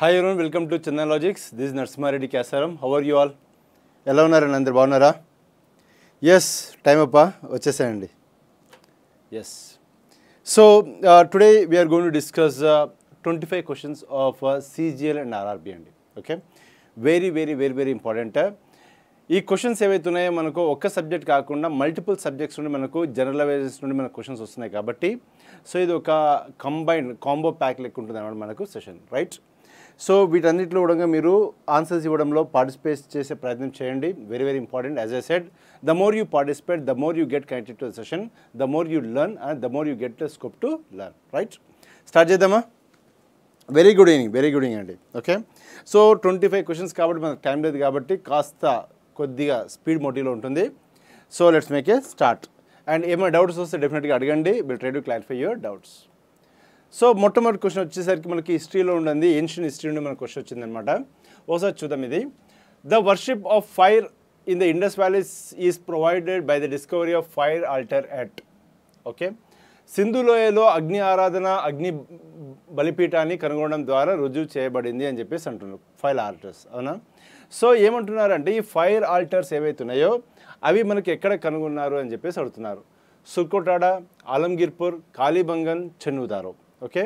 Hi ఎవరు welcome to Chandan Logics this Narsimha Reddy Kesaram how are you all ఎలా ఉన్నారండి అందరు బాగున్నారా ఎస్ టైం అప్ప వచ్చేసానండి yes so today we are going to discuss twenty five questions of CGL and RRB అండి okay very very very very important ఈ క్వశ్చన్స్ ఏవైతున్నాయో మనకు ఒక్క సబ్జెక్ట్ కాకుండా మల్టిపుల్ సబ్జెక్ట్స్ నుండి మనకు జనరల్ అవేర్నెస్ నుండి మనకు క్వశ్చన్స్ వస్తున్నాయి కాబట్టి సో ఇది ఒక కంబైన్డ్ కాంబో ప్యాక్ లెక్క ఉంటుంది అనమాట మనకు సెషన్ రైట్ సో వీటన్నిటిలో కూడా మీరు ఆన్సర్స్ ఇవ్వడంలో పార్టిసిపేట్ చేసే ప్రయత్నం చేయండి very very important as I said the more you participate the more you get connected to session the more you learn and the more you get scope to learn right start చేద్దామా very good evening very good evening అండి okay so twenty five questions కాబట్టి మనకు time లేదు కాబట్టి కాస్త కొద్దిగా speed మోటీలో ఉంటుంది so let's make a start and ఏమైనా డౌట్స్ వస్తే డెఫినెట్గా అడగండి will try to clarify your doubts so మొట్టమొదటి క్వశ్చన్ వచ్చేసరికి మనకి హిస్టరీలో ఉండింది ఏన్షియన్ హిస్టరీ నుండి మనకు క్వశ్చన్ వచ్చిందనమాట ఒకసారి చూద్దాం ఇది the worship of fire in the Indus valleys is provided by the discovery of fire altar at okay సింధులోయలో అగ్ని ఆరాధన అగ్ని బలిపీఠాన్ని కనుగొనడం ద్వారా రుజువు చేయబడింది అని చెప్పేసి అంటున్నారు ఫైర్ ఆల్టర్స్ అవునా సో ఏమంటున్నారంటే ఈ ఫైర్ ఆల్టర్స్ ఏవైతున్నాయో అవి మనకి ఎక్కడ కనుగొన్నారు అని చెప్పేసి అడుగుతున్నారు Surkotada Alamgirpur Kalibangan Chanhudaro okay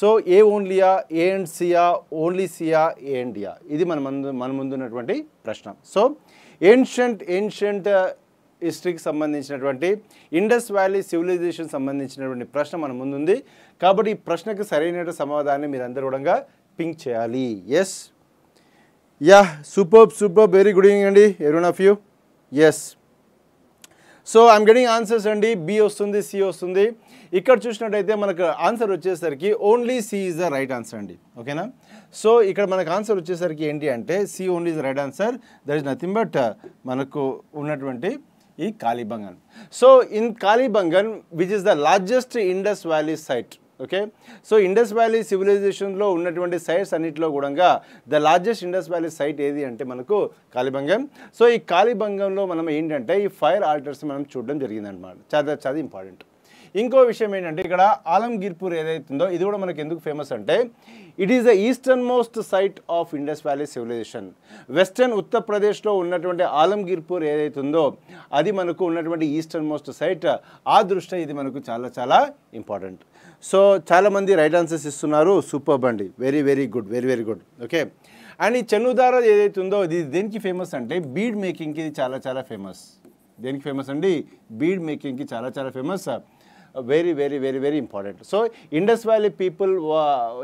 so A ఓన్లీయా ఏ అండ్ సియా ఓన్లీ సియా ఏ అండ్ యా ఇది మన ముందు మన ఉన్నటువంటి ప్రశ్న సో ఏన్షియంట్ ఏన్షియంట్ హిస్టరీకి సంబంధించినటువంటి ఇండస్ వ్యాలీ సివిలైజేషన్ సంబంధించినటువంటి ప్రశ్న మన ముందుంది కాబట్టి ఈ ప్రశ్నకు సరైన సమాధానాన్ని మీరు అందరూ కూడా పింక్ చేయాలి yes yeah super super very good evening అండి ఎవరి of you yes so I'm getting answers అండి బి వస్తుంది సి వస్తుంది ఇక్కడ చూసినట్టయితే మనకు ఆన్సర్ వచ్చేసరికి only C is the right answer అండి ఓకేనా సో ఇక్కడ మనకు ఆన్సర్ వచ్చేసరికి ఏంటి అంటే C only is right answer there is nothing but మనకు ఉన్నటువంటి ఈ Kalibangan so in Kalibangan which is the largest Indus valley site okay so Indus valley సివిలైజేషన్లో ఉన్నటువంటి సైట్స్ అన్నింటిలో కూడా the largest Indus valley site ఏది అంటే మనకు కాళీబంగం సో ఈ కాళీబంగంలో మనం ఏంటంటే ఈ ఫైర్ ఆల్టర్స్ మనం చూడడం జరిగిందనమాట చాలా చాలా ఇంపార్టెంట్ ఇంకో విషయం ఏంటంటే ఇక్కడ ఆలంగీర్పూర్ ఏదైతుందో ఇది కూడా మనకి ఎందుకు ఫేమస్ అంటే it is the easternmost site of Indus valley civilization western ఉత్తరప్రదేశ్లో ఉన్నటువంటి ఆలంగీర్పూర్ ఏదైతుందో అది మనకు ఉన్నటువంటి ఈస్టర్న్ మోస్ట్ సైట్ ఆ దృష్ట్యా ఇది మనకు చాలా చాలా ఇంపార్టెంట్ సో చాలామంది రైట్ ఆన్సర్స్ ఇస్తున్నారు సూపర్ బండి very very good very very good okay and ఈ చెన్నుదార ఉందో ఇది దేనికి ఫేమస్ అంటే బీడ్ మేకింగ్కి ఇది చాలా చాలా ఫేమస్ దేనికి ఫేమస్ అండి బీడ్ మేకింగ్కి చాలా చాలా famous very very very very important so Indus valley people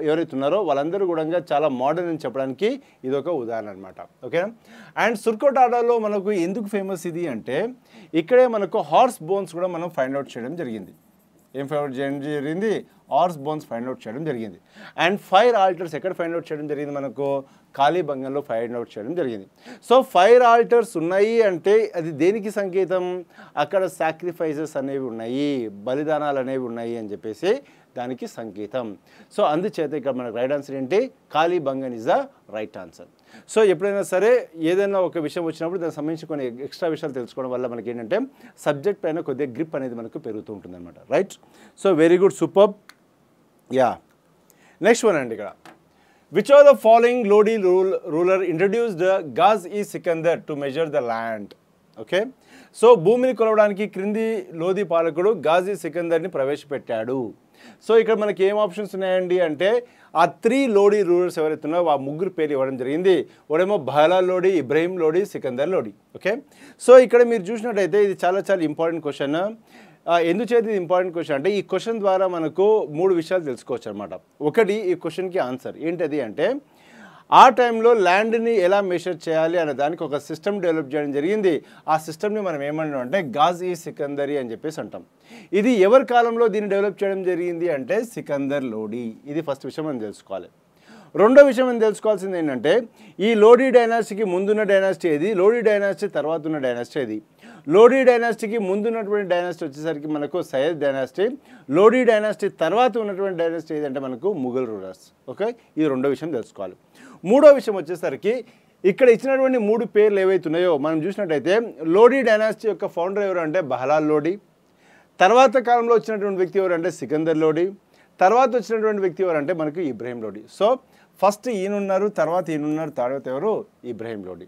ఎవరైతే ఉన్నారో వాళ్ళందరూ కూడా చాలా మోడర్న్ అని చెప్పడానికి ఇది ఒక ఉదాహరణ అనమాట ఓకే అండ్ సుర్కోటాడాలో మనకు ఎందుకు ఫేమస్ ఇది అంటే ఇక్కడే మనకు హార్స్ బోన్స్ కూడా మనం ఫైండ్ అవుట్ చేయడం జరిగింది ఏం ఫైండ్ అవుట్ చేయడం జరిగింది ఆర్స్ బోన్స్ ఫైండ్ అవుట్ చేయడం జరిగింది అండ్ ఫైర్ ఆల్టర్స్ ఎక్కడ ఫైండ్ అవుట్ చేయడం జరిగింది మనకు ఖాళీ భంగంలో ఫైండ్ అవుట్ చేయడం జరిగింది సో ఫైర్ ఆల్టర్స్ ఉన్నాయి అంటే అది దేనికి సంకేతం అక్కడ సాక్రిఫైసెస్ అనేవి ఉన్నాయి బలిదానాలు అనేవి ఉన్నాయి అని చెప్పేసి దానికి సంకేతం సో అందుచేత ఇక్కడ మనకు రైట్ ఆన్సర్ ఏంటి Kalibangan is the right answer so ఎప్పుడైనా సరే ఏదైనా ఒక విషయం వచ్చినప్పుడు దానికి సంబంధించి కొన్ని ఎక్స్ట్రా విషయాలు తెలుసుకోవడం వల్ల మనకి ఏంటంటే సబ్జెక్ట్ పైన కొద్దిగా గ్రిప్ అనేది మనకు పెరుగుతూ ఉంటుంది అనమాట right so very good super yeah next one అండి ఇక్కడ which are the following Lodi rule ruler introduced the gaz e Sikandar to measure the land okay so భూమిని కొలవడానికి క్రింది లోది పాలకుడు గాజీ సికందర్ని e ప్రవేశపెట్టాడు సో ఇక్కడ మనకి ఏం ఆప్షన్స్ ఉన్నాయండి అంటే ఆ త్రీ లోడీ రూలర్స్ ఎవరైతే ఉన్నారో ఆ ముగ్గురు పేరు ఇవ్వడం జరిగింది ఒకడేమో బహలా లోడి ఇబ్రహీం లోడి సికందర్ లోడి ఓకే సో ఇక్కడ మీరు చూసినట్టయితే ఇది చాలా చాలా ఇంపార్టెంట్ క్వశ్చన్ ఎందుచేత ఇది ఇంపార్టెంట్ క్వశ్చన్ అంటే ఈ క్వశ్చన్ ద్వారా మనకు మూడు విషయాలు తెలుసుకోవచ్చు అనమాట ఒకటి ఈ క్వశ్చన్కి ఆన్సర్ ఏంటది అంటే ఆ టైంలో ల్యాండ్ని ఎలా మెషర్ చేయాలి అనే దానికి ఒక సిస్టమ్ డెవలప్ చేయడం జరిగింది ఆ సిస్టమ్ని మనం ఏమంటాం అంటే గాజీ సికందరి అని చెప్పేసి అంటాం ఇది ఎవరి కాలంలో దీన్ని డెవలప్ చేయడం జరిగింది అంటే సికందర్ లోడి ఇది ఫస్ట్ విషయం మనం తెలుసుకోవాలి రెండో విషయం మనం తెలుసుకోవాల్సింది ఏంటంటే ఈ లోడీ డైనాసిటీకి ముందున్న డైనాసిటీ ఏది లోడీ డైనాసిటీ తర్వాత ఉన్న డైనాసిటీ ఏది లోడీ డైనాసిటీకి ముందున్నటువంటి డైనాసిటీ వచ్చేసరికి మనకు సయద్ డైనాసిటీ లోడీ డైనాసిటీ తర్వాత ఉన్నటువంటి డైనాసిటీ ఏదంటే మనకు ముగల్ రూలర్స్ ఓకే ఈ రెండో విషయం తెలుసుకోవాలి మూడో విషయం వచ్చేసరికి ఇక్కడ ఇచ్చినటువంటి మూడు పేర్లు ఏవైతున్నాయో మనం చూసినట్టయితే లోడీ డైనాసిటీ యొక్క ఫౌండర్ ఎవరు అంటే బహలాల్ లోడీ తర్వాత కాలంలో వచ్చినటువంటి వ్యక్తి ఎవరు అంటే సికందర్ లోడీ తర్వాత వచ్చినటువంటి వ్యక్తి ఎవరు అంటే మనకు ఇబ్రహీం లోడీ సో ఫస్ట్ ఈయనున్నారు తర్వాత ఈయనున్నారు తర్వాత ఎవరు ఇబ్రహీం లోడీ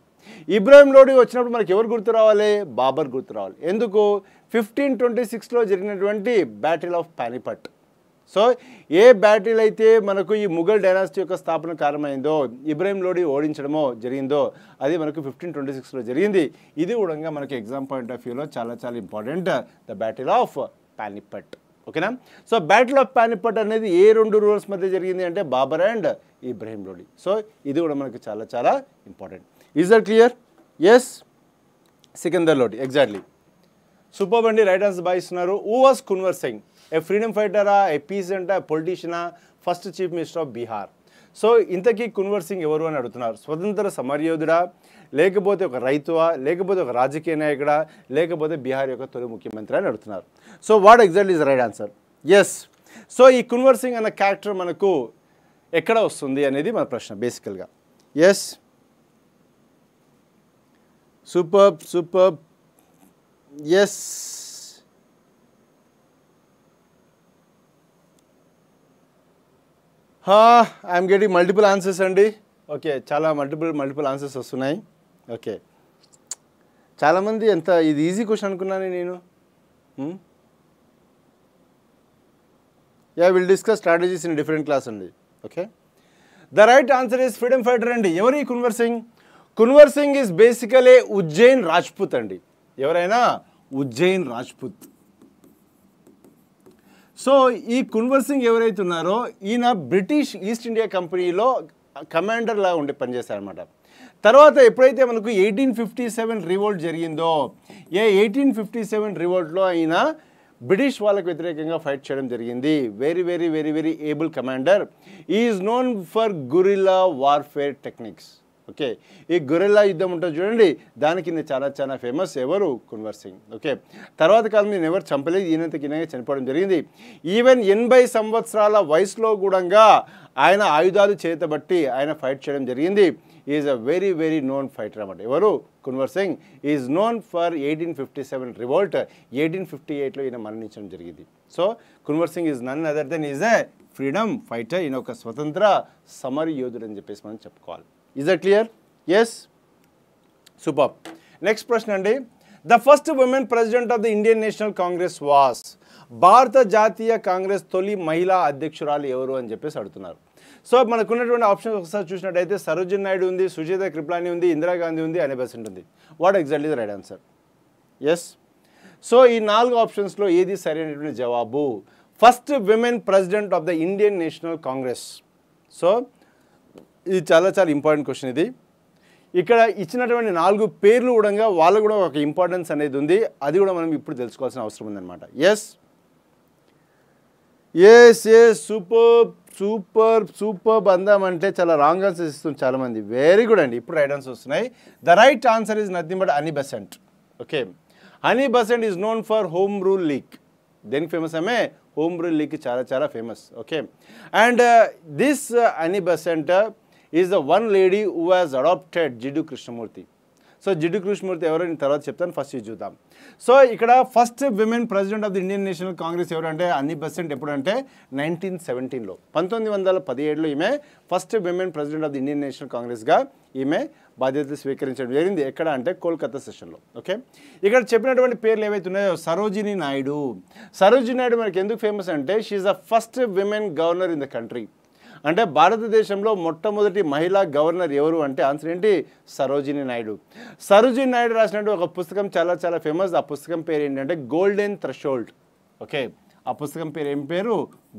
ఇబ్రాహీం లోడి వచ్చినప్పుడు మనకి ఎవరు గుర్తు రావాలి బాబర్ గుర్తు రావాలి ఎందుకు ఫిఫ్టీన్ ట్వంటీ సిక్స్లో జరిగినటువంటి బ్యాటిల్ ఆఫ్ పానీపట్ సో ఏ బ్యాటరీలు అయితే మనకు ఈ ముఘల్ డైనాసిటీ యొక్క స్థాపన కారణమైందో ఇబ్రాహిం లోడి ఓడించడమో జరిగిందో అది మనకు ఫిఫ్టీన్ ట్వంటీ సిక్స్లో జరిగింది ఇది కూడా మనకి ఎగ్జామ్ పాయింట్ ఆఫ్ వ్యూలో చాలా చాలా important the battle of Panipat ఓకేనా సో బ్యాటిల్ ఆఫ్ పానిపట్ అనేది ఏ రెండు రూల్స్ మధ్య జరిగింది అంటే బాబర్ అండ్ ఇబ్రాహిం లోడి సో ఇది కూడా మనకు చాలా చాలా important is that clear yes Sikandar Lodi exactly super బండి రైట్ ఆన్సర్ బాగా ఇస్తున్నారు who was Kunwar Singh a freedom ఫైటరా ఏ పీసెంటా పొలిటీషియనా first chief minister of Bihar so ఇంతకీ కున్వర్ సింగ్ ఎవరు అని అడుగుతున్నారు స్వతంత్ర సమరయోధుడా లేకపోతే ఒక రైతువా లేకపోతే ఒక రాజకీయ నాయకుడా లేకపోతే బీహార్ యొక్క తొలి ముఖ్యమంత్రి అని అడుగుతున్నారు so what exact is right answer yes so ఈ కున్వర్ సింగ్ అన్న క్యారెక్టర్ మనకు ఎక్కడ వస్తుంది అనేది మన ప్రశ్న బేసికల్గా yes super super yes I'm getting multiple answers అండి ఓకే చాలా మల్టిపుల్ మల్టిపుల్ ఆన్సర్స్ వస్తున్నాయి ఓకే చాలామంది ఎంత ఇది ఈజీ క్వశ్చన్ అనుకున్నాను నేను yeah will discuss strategies in different class అండి okay the right answer is freedom fighter అండి ఎవరు ఈ కున్వర్ సింగ్ కున్వర్ సింగ్ ఈజ్ బేసికలీ ఉజ్జయిన్ రాజ్పుత్ అండి ఎవరైనా ఉజ్జయిన్ రాజ్పుత్ సో ఈ కున్వర్ సింగ్ ఎవరైతే ఉన్నారో ఈయన బ్రిటిష్ ఈస్ట్ ఇండియా కంపెనీలో కమాండర్ లాగా ఉండి పనిచేశారనమాట తర్వాత ఎప్పుడైతే మనకు ఎయిటీన్ ఫిఫ్టీ సెవెన్ రివోల్ట్ జరిగిందో ఏ ఎయిటీన్ ఫిఫ్టీ సెవెన్ రివోల్ట్లో ఆయన బ్రిటిష్ వాళ్ళకు వ్యతిరేకంగా ఫైట్ చేయడం జరిగింది very very very very able commander is known for guerrilla warfare techniques okay ఈ గొరెల్లా యుద్ధం ఉంటుంది చూడండి దాని కింద చాలా చాలా ఫేమస్ ఎవరు కున్వర్ సింగ్ ఓకే తర్వాత కాలం నేను ఎవరు చంపలేదు ఈయనంత కిందగా చనిపోవడం జరిగింది ఈవెన్ ఎనభై సంవత్సరాల వయసులో కూడా ఆయన ఆయుధాలు చేతబట్టి ఆయన ఫైట్ చేయడం జరిగింది is a very very known fighter అనమాట ఎవరు Kunwar Singh is known for eighteen fifty seven revolt eighteen fifty ఎయిట్లో ఈయన మరణించడం జరిగింది so Kunwar Singh is none other than is a freedom fighter ఈయన ఒక స్వతంత్ర సమర యోధుడు అని చెప్పేసి మనం చెప్పుకోవాలి is that clear yes super next ప్రశ్న అండి the first women president of the Indian National Congress was భారత జాతీయ కాంగ్రెస్ తొలి మహిళా అధ్యక్షురాలు ఎవరు అని చెప్పేసి అడుగుతున్నారు సో మనకున్నటువంటి ఆప్షన్స్ ఒకసారి చూసినట్టయితే సరోజిన్ నాయుడు ఉంది సుజేత కృపలాని ఉంది ఇందిరాగాంధీ ఉంది అనే బెసెంట్ ఉంది what exactly the right answer yes so ఈ నాలుగు ఆప్షన్స్లో ఏది సరైనటువంటి జవాబు first women president of the Indian National Congress so ఇది చాలా చాలా ఇంపార్టెంట్ క్వశ్చన్ ఇది ఇక్కడ ఇచ్చినటువంటి నాలుగు పేర్లు కూడా వాళ్ళకు కూడా ఒక ఇంపార్టెన్స్ అనేది ఉంది అది కూడా మనం ఇప్పుడు తెలుసుకోవాల్సిన అవసరం ఉందన్నమాట yes yes yes super super super అందం అంటే చాలా రాంగ్ ఆన్సర్స్ ఇస్తుంది చాలామంది వెరీ గుడ్ అండి ఇప్పుడు రైట్ ఆన్సర్స్ వస్తున్నాయి the right answer is nothing but Annie Besant okay Annie Besant is known for home rule league దేనికి ఫేమస్ ఆమె హోమ్ రూల్ లీక్ చాలా చాలా famous okay and this Annie Besant is the one lady who has adopted Jiddu Krishnamurti so జిడ్డు కృష్ణమూర్తి ఎవరు నేను తర్వాత చెప్తాను first ఇది చూద్దాం సో ఇక్కడ first women president of the Indian National Congress ఎవరంటే అన్ని పర్సెంట్ ఎప్పుడంటే నైన్టీన్ సెవెంటీన్లో పంతొమ్మిది వందల పదిహేడులో ఈమె first women president of the Indian National కాంగ్రెస్గా ఈమె బాధ్యతలు స్వీకరించడం జరిగింది ఎక్కడ అంటే కోల్కతా సెషన్లో ఓకే ఇక్కడ చెప్పినటువంటి పేర్లు ఏవైతే ఉన్నాయో సరోజిని నాయుడు సరోజిని నాయుడు మనకి ఎందుకు ఫేమస్ అంటే she's the first women governor in the country అంటే భారతదేశంలో మొట్టమొదటి మహిళా గవర్నర్ ఎవరు అంటే ఆన్సర్ ఏంటి సరోజిని నాయుడు సరోజిని నాయుడు రాసినట్టు ఒక పుస్తకం చాలా చాలా ఫేమస్ ఆ పుస్తకం పేరు ఏంటంటే గోల్డెన్ థ్రెషోల్డ్ ఓకే ఆ పుస్తకం పేరు ఏం పేరు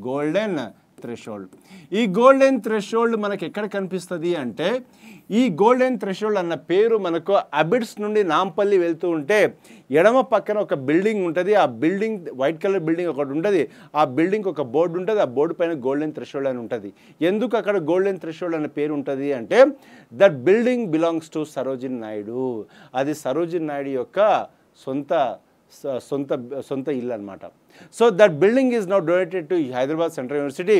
గోల్డెన్ థ్రెషోల్డ్ ఈ గోల్డెన్ థ్రెషోల్డ్ మనకు ఎక్కడ కనిపిస్తుంది అంటే ఈ గోల్డెన్ థ్రెషోల్డ్ అన్న పేరు మనకు అబిడ్స్ నుండి నాంపల్లి వెళ్తూ ఉంటే ఎడమ పక్కన ఒక బిల్డింగ్ ఉంటుంది ఆ బిల్డింగ్ వైట్ కలర్ బిల్డింగ్ ఒకటి ఉంటుంది ఆ బిల్డింగ్ ఒక బోర్డు ఉంటుంది ఆ బోర్డు పైన గోల్డెన్ థ్రెషోల్డ్ అని ఉంటుంది ఎందుకు అక్కడ గోల్డెన్ థ్రెషోల్డ్ అనే పేరు ఉంటుంది అంటే that building belongs to Sarojini Naidu అది సరోజిన్ నాయుడు యొక్క సొంత సొంత సొంత ఇల్లు అనమాట so that building is now donated to Hyderabad central university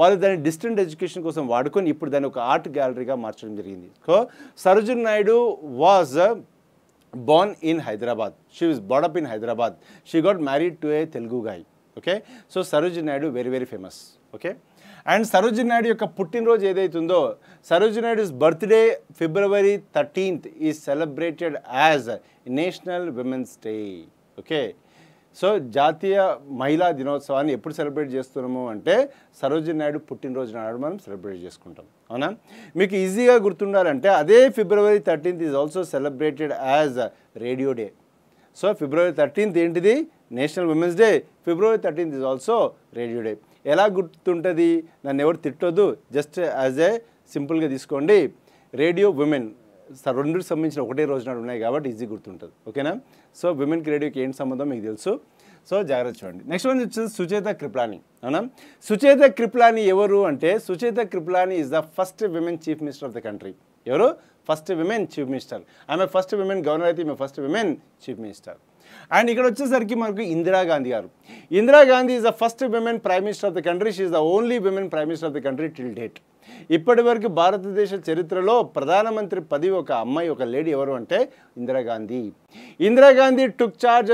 వాళ్ళు దాన్ని డిస్టెంట్ ఎడ్యుకేషన్ కోసం వాడుకొని ఇప్పుడు దాన్ని ఒక ఆర్ట్ గ్యాలరీగా మార్చడం జరిగింది so Sarojini Naidu was born in Hyderabad she was brought up in Hyderabad she got married to a Telugu guy okay so Sarojini Naidu very very famous okay and Sarojini Naidu యొక్క పుట్టినరోజు ఏదైతుందో Sarojini Naidu's birthday February thirteenth is celebrated as national women's day okay so జాతీయ మహిళా దినోత్సవాన్ని ఎప్పుడు celebrate చేస్తున్నాము అంటే సరోజి నాయుడు పుట్టినరోజు నాడు మనం సెలబ్రేట్ చేసుకుంటాం అవునా మీకు ఈజీగా గుర్తుండాలంటే అదే February thirteenth is also celebrated as radio day so February thirteenth ఏంటిది national women's day February thirteenth is also radio day ఎలా గుర్తుంటుంది నన్ను ఎవరు తిట్టొద్దు జస్ట్ యాజ్ ఏ సింపుల్గా తీసుకోండి రేడియో ఉమెన్ రెండుకి సంబంధించిన ఒకటే రోజు నాడు ఉన్నాయి కాబట్టి ఈజీ గుర్తుంటుంది ఓకేనా సో విమెన్ క్రియేటివ్కి ఏంటి సంబంధం మీకు తెలుసు సో జాగ్రత్త చూడండి నెక్స్ట్ వన్ వచ్చేసి సుచేత క్రిప్లాని అవునా సుచేత క్రిప్లాని ఎవరు అంటే Sucheta Kripalani is the first women chief minister of the country ఎవరు ఫస్ట్ విమెన్ చీఫ్ మినిస్టర్ ఆమె ఫస్ట్ విమెన్ గవర్నర్ అయితే ఈమె first women chief minister and ఇక్కడ వచ్చేసరికి మనకు ఇందిరాగాంధీ గారు Indira Gandhi is the first women prime minister of the country she's the only women prime minister of the country till date ఇప్పటి వరకు భారతదేశ చరిత్రలో ప్రధానమంత్రి పదవి ఒక అమ్మాయి ఒక లేడీ ఎవరు అంటే Indira Gandhi Indira Gandhi took charge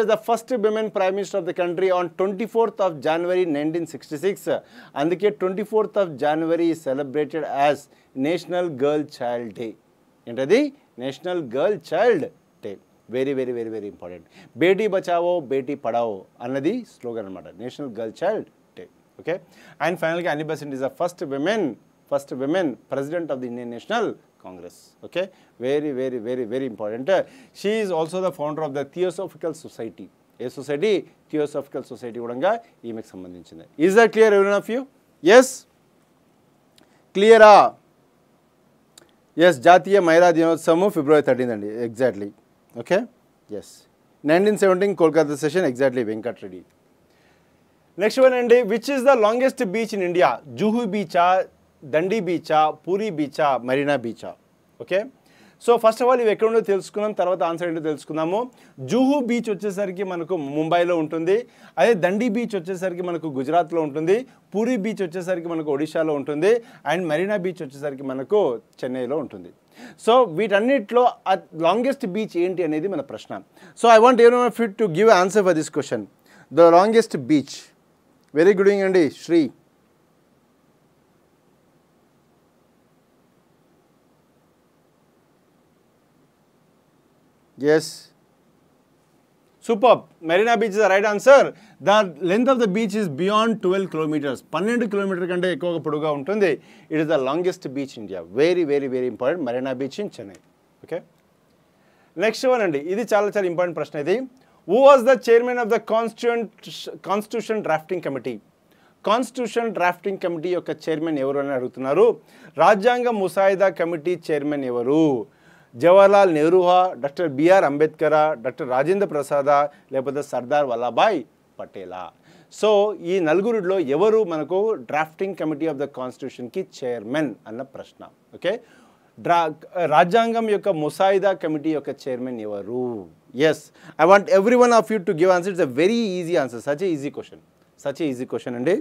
women prime minister women prime country on twenty fourth of January nineteen sixty six అందుకే twenty fourth of January celebrated as national girl child day ఏంటది national girl child day very very very very important Beti Bachao Beti Padhao అన్నది slogan అనమాట national girl child day okay and ఫైనల్గా Annie Besant is the first women first women president of the Indian National Congress okay very very very very important She is also the founder of the Theosophical Society. ఏ society theosophical society కూడా ఈమెకు సంబంధించింది is that clear every of you yes క్లియరా yes జాతీయ మహిళా దినోత్సవము February thirteenth అండి exactly okay yes nineteen seventeen Kolkata session exactly Venkat next one అండి which is the longest beach in India Juhu బీచా దండి బీచా పూరి బీచా మరీనా బీచా okay so first of all ఇవి ఎక్కడుండో తెలుసుకున్నాం తర్వాత ఆన్సర్ ఏంటో తెలుసుకుందాము జూహూ బీచ్ వచ్చేసరికి మనకు ముంబైలో ఉంటుంది అదే దండి బీచ్ వచ్చేసరికి మనకు గుజరాత్లో ఉంటుంది పూరి బీచ్ వచ్చేసరికి మనకు ఒడిశాలో ఉంటుంది అండ్ మరీనా బీచ్ వచ్చేసరికి మనకు చెన్నైలో ఉంటుంది సో వీటన్నిటిలో లాంగెస్ట్ బీచ్ ఏంటి అనేది మన ప్రశ్న so I want everybody to give answer for this question the longest beach very good evening అండి Shri Yes. Superb. Marina Beach is the right answer. The length of the beach is beyond 12 kilometers. 12 kilometer కంటే ఎక్కువగా పొడుగా untundi It is the longest beach in India. Very, very, very important. Marina Beach in Chennai. Okay. Next one అండి ఇది చాలా చాలా important ప్రశ్న ఇది who was the chairman of the constituent constitution drafting committee constitution drafting committee యొక్క chairman ఎవరు అని అడుగుతున్నారు రాజ్యాంగ ముసాయిదా కమిటీ చైర్మన్ ఎవరు జవహర్లాల్ నెహ్రూహా doctor BR Ambedkar doctor Rajendra ప్రసాదా లేకపోతే సర్దార్ వల్లభాయ్ పటేలా సో ఈ నలుగురిలో ఎవరు మనకు డ్రాఫ్టింగ్ కమిటీ ఆఫ్ ద కాన్స్టిట్యూషన్కి చైర్మన్ అన్న ప్రశ్న ఓకే డ్రా రాజ్యాంగం యొక్క ముసాయిదా కమిటీ యొక్క చైర్మన్ ఎవరు yes I want every one of you to give answer it's a very easy answer such a easy question such a easy question అండి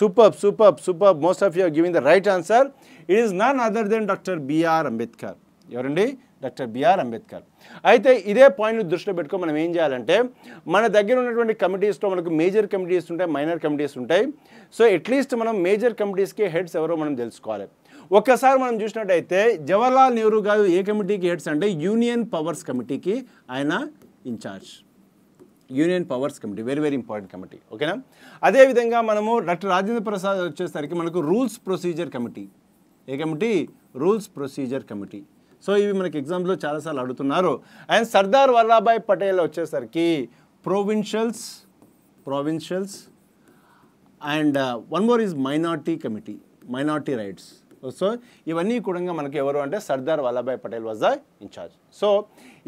super super super most of you are giving the right answer it is none other than doctor BR Ambedkar ఎవరండి doctor BR Ambedkar అయితే ఇదే పాయింట్లు దృష్టిలో పెట్టుకో మనం ఏం చేయాలంటే మన దగ్గర ఉన్నటువంటి కమిటీస్లో మనకు మేజర్ కమిటీస్ ఉంటాయి మైనర్ కమిటీస్ ఉంటాయి సో అట్లీస్ట్ మనం మేజర్ కమిటీస్కి హెడ్స్ ఎవరో మనం తెలుసుకోవాలి ఒక్కసారి మనం చూసినట్టయితే జవహర్లాల్ నెహ్రూ గారు ఏ కమిటీకి హెడ్స్ అంటే యూనియన్ పవర్స్ కమిటీకి ఆయన in charge union powers committee very very important committee ఓకేనా అదేవిధంగా మనము డాక్టర్ రాజేంద్ర ప్రసాద్ వచ్చేసరికి మనకు రూల్స్ ప్రొసీజర్ కమిటీ ఏ committee rules procedure committee so ఇవి మనకి ఎగ్జామ్స్లో చాలాసార్లు అడుగుతున్నారు అండ్ సర్దార్ వల్లభాయ్ పటేల్ వచ్చేసరికి provincials provincials and one more is minority committee minority rights so ఇవన్నీ కూడా మనకి ఎవరు అంటే Sardar Vallabhbhai Patel was the in charge so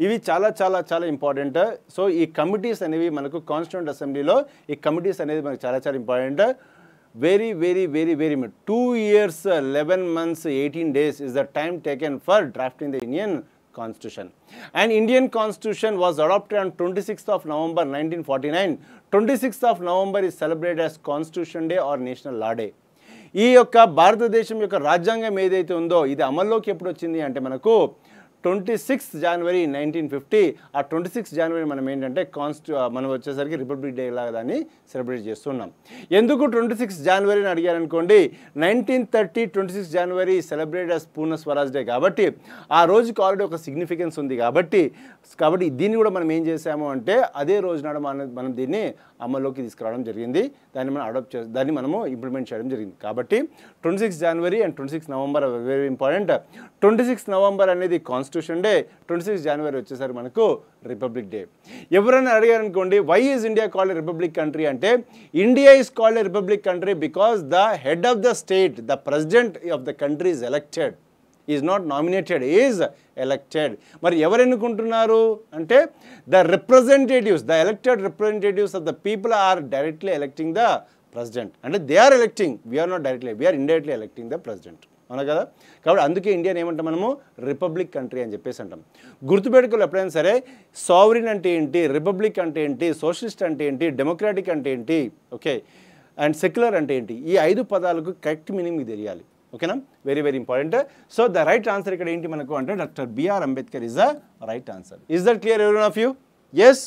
ఇవి చాలా చాలా చాలా ఇంపార్టెంట్ సో ఈ కమిటీస్ అనేవి మనకు కాన్స్టిట్యూంట్ అసెంబ్లీలో ఈ కమిటీస్ అనేది మనకు చాలా చాలా important very very very very much. Two years, 11 months, 18 days is the time taken for drafting the Indian constitution. And Indian constitution was adopted on 26th of November 1949. 26th of November is celebrated as Constitution Day or National Law Day. ఈ యొక్క భారతదేశం యొక్క రాజ్యాంగం ఏదైతే ఉందో ఇది అమల్లోకి ఎప్పుడు వచ్చింది అంటే మనకు twenty six January nineteen fifty ఆ ట్వంటీ సిక్స్ జనవరి మనం ఏంటంటే కాన్స్టి మనం వచ్చేసరికి రిపబ్లిక్ డే లాగా దాన్ని సెలబ్రేట్ చేస్తున్నాం ఎందుకు ట్వంటీ సిక్స్ జనవరిని అడిగారనుకోండి nineteen thirty twenty six January celebrate as Purna Swaraj day కాబట్టి ఆ రోజుకి ఆల్రెడీ ఒక సిగ్నిఫికెన్స్ ఉంది కాబట్టి కాబట్టి దీన్ని కూడా మనం ఏం చేసాము అంటే అదే రోజునాడు మనం మనం దీన్ని అమల్లోకి తీసుకురావడం జరిగింది దాన్ని మనం అడాప్ట్ చేసి దాన్ని మనము ఇంప్లిమెంట్ చేయడం జరిగింది కాబట్టి twenty six January and twenty six November very important twenty six November అనేది constitution day twenty six January వచ్చేసరికి మనకు రిపబ్లిక్ డే ఎవరైనా అడిగారనుకోండి why is India called republic country అంటే India is called republic country because the head of the state the president of the country is elected is not nominated is elected మరి ఎవరు ఎన్నుకుంటున్నారు అంటే the representatives the elected representatives of the people are directly electing the president అంటే they are electing we're not directly we're indirectly electing the president అవునా కదా కాబట్టి అందుకే ఇండియాని ఏమంటాం మనము రిపబ్లిక్ కంట్రీ అని చెప్పేసి అంటాం గుర్తుపెట్టుకలు ఎప్పుడైనా సరే సావరిన్ అంటే ఏంటి రిపబ్లిక్ అంటే ఏంటి సోషలిస్ట్ అంటే ఏంటి డెమోక్రాటిక్ అంటే ఏంటి ఓకే అండ్ సెక్యులర్ అంటే ఏంటి ఈ ఐదు పదాలకు కరెక్ట్ మీనింగ్ తెలియాలి ఓకేనా very very important so the right answer ఇక్కడ ఏంటి మనకు అంటే doctor BR Ambedkar is the right answer is that clear every of you yes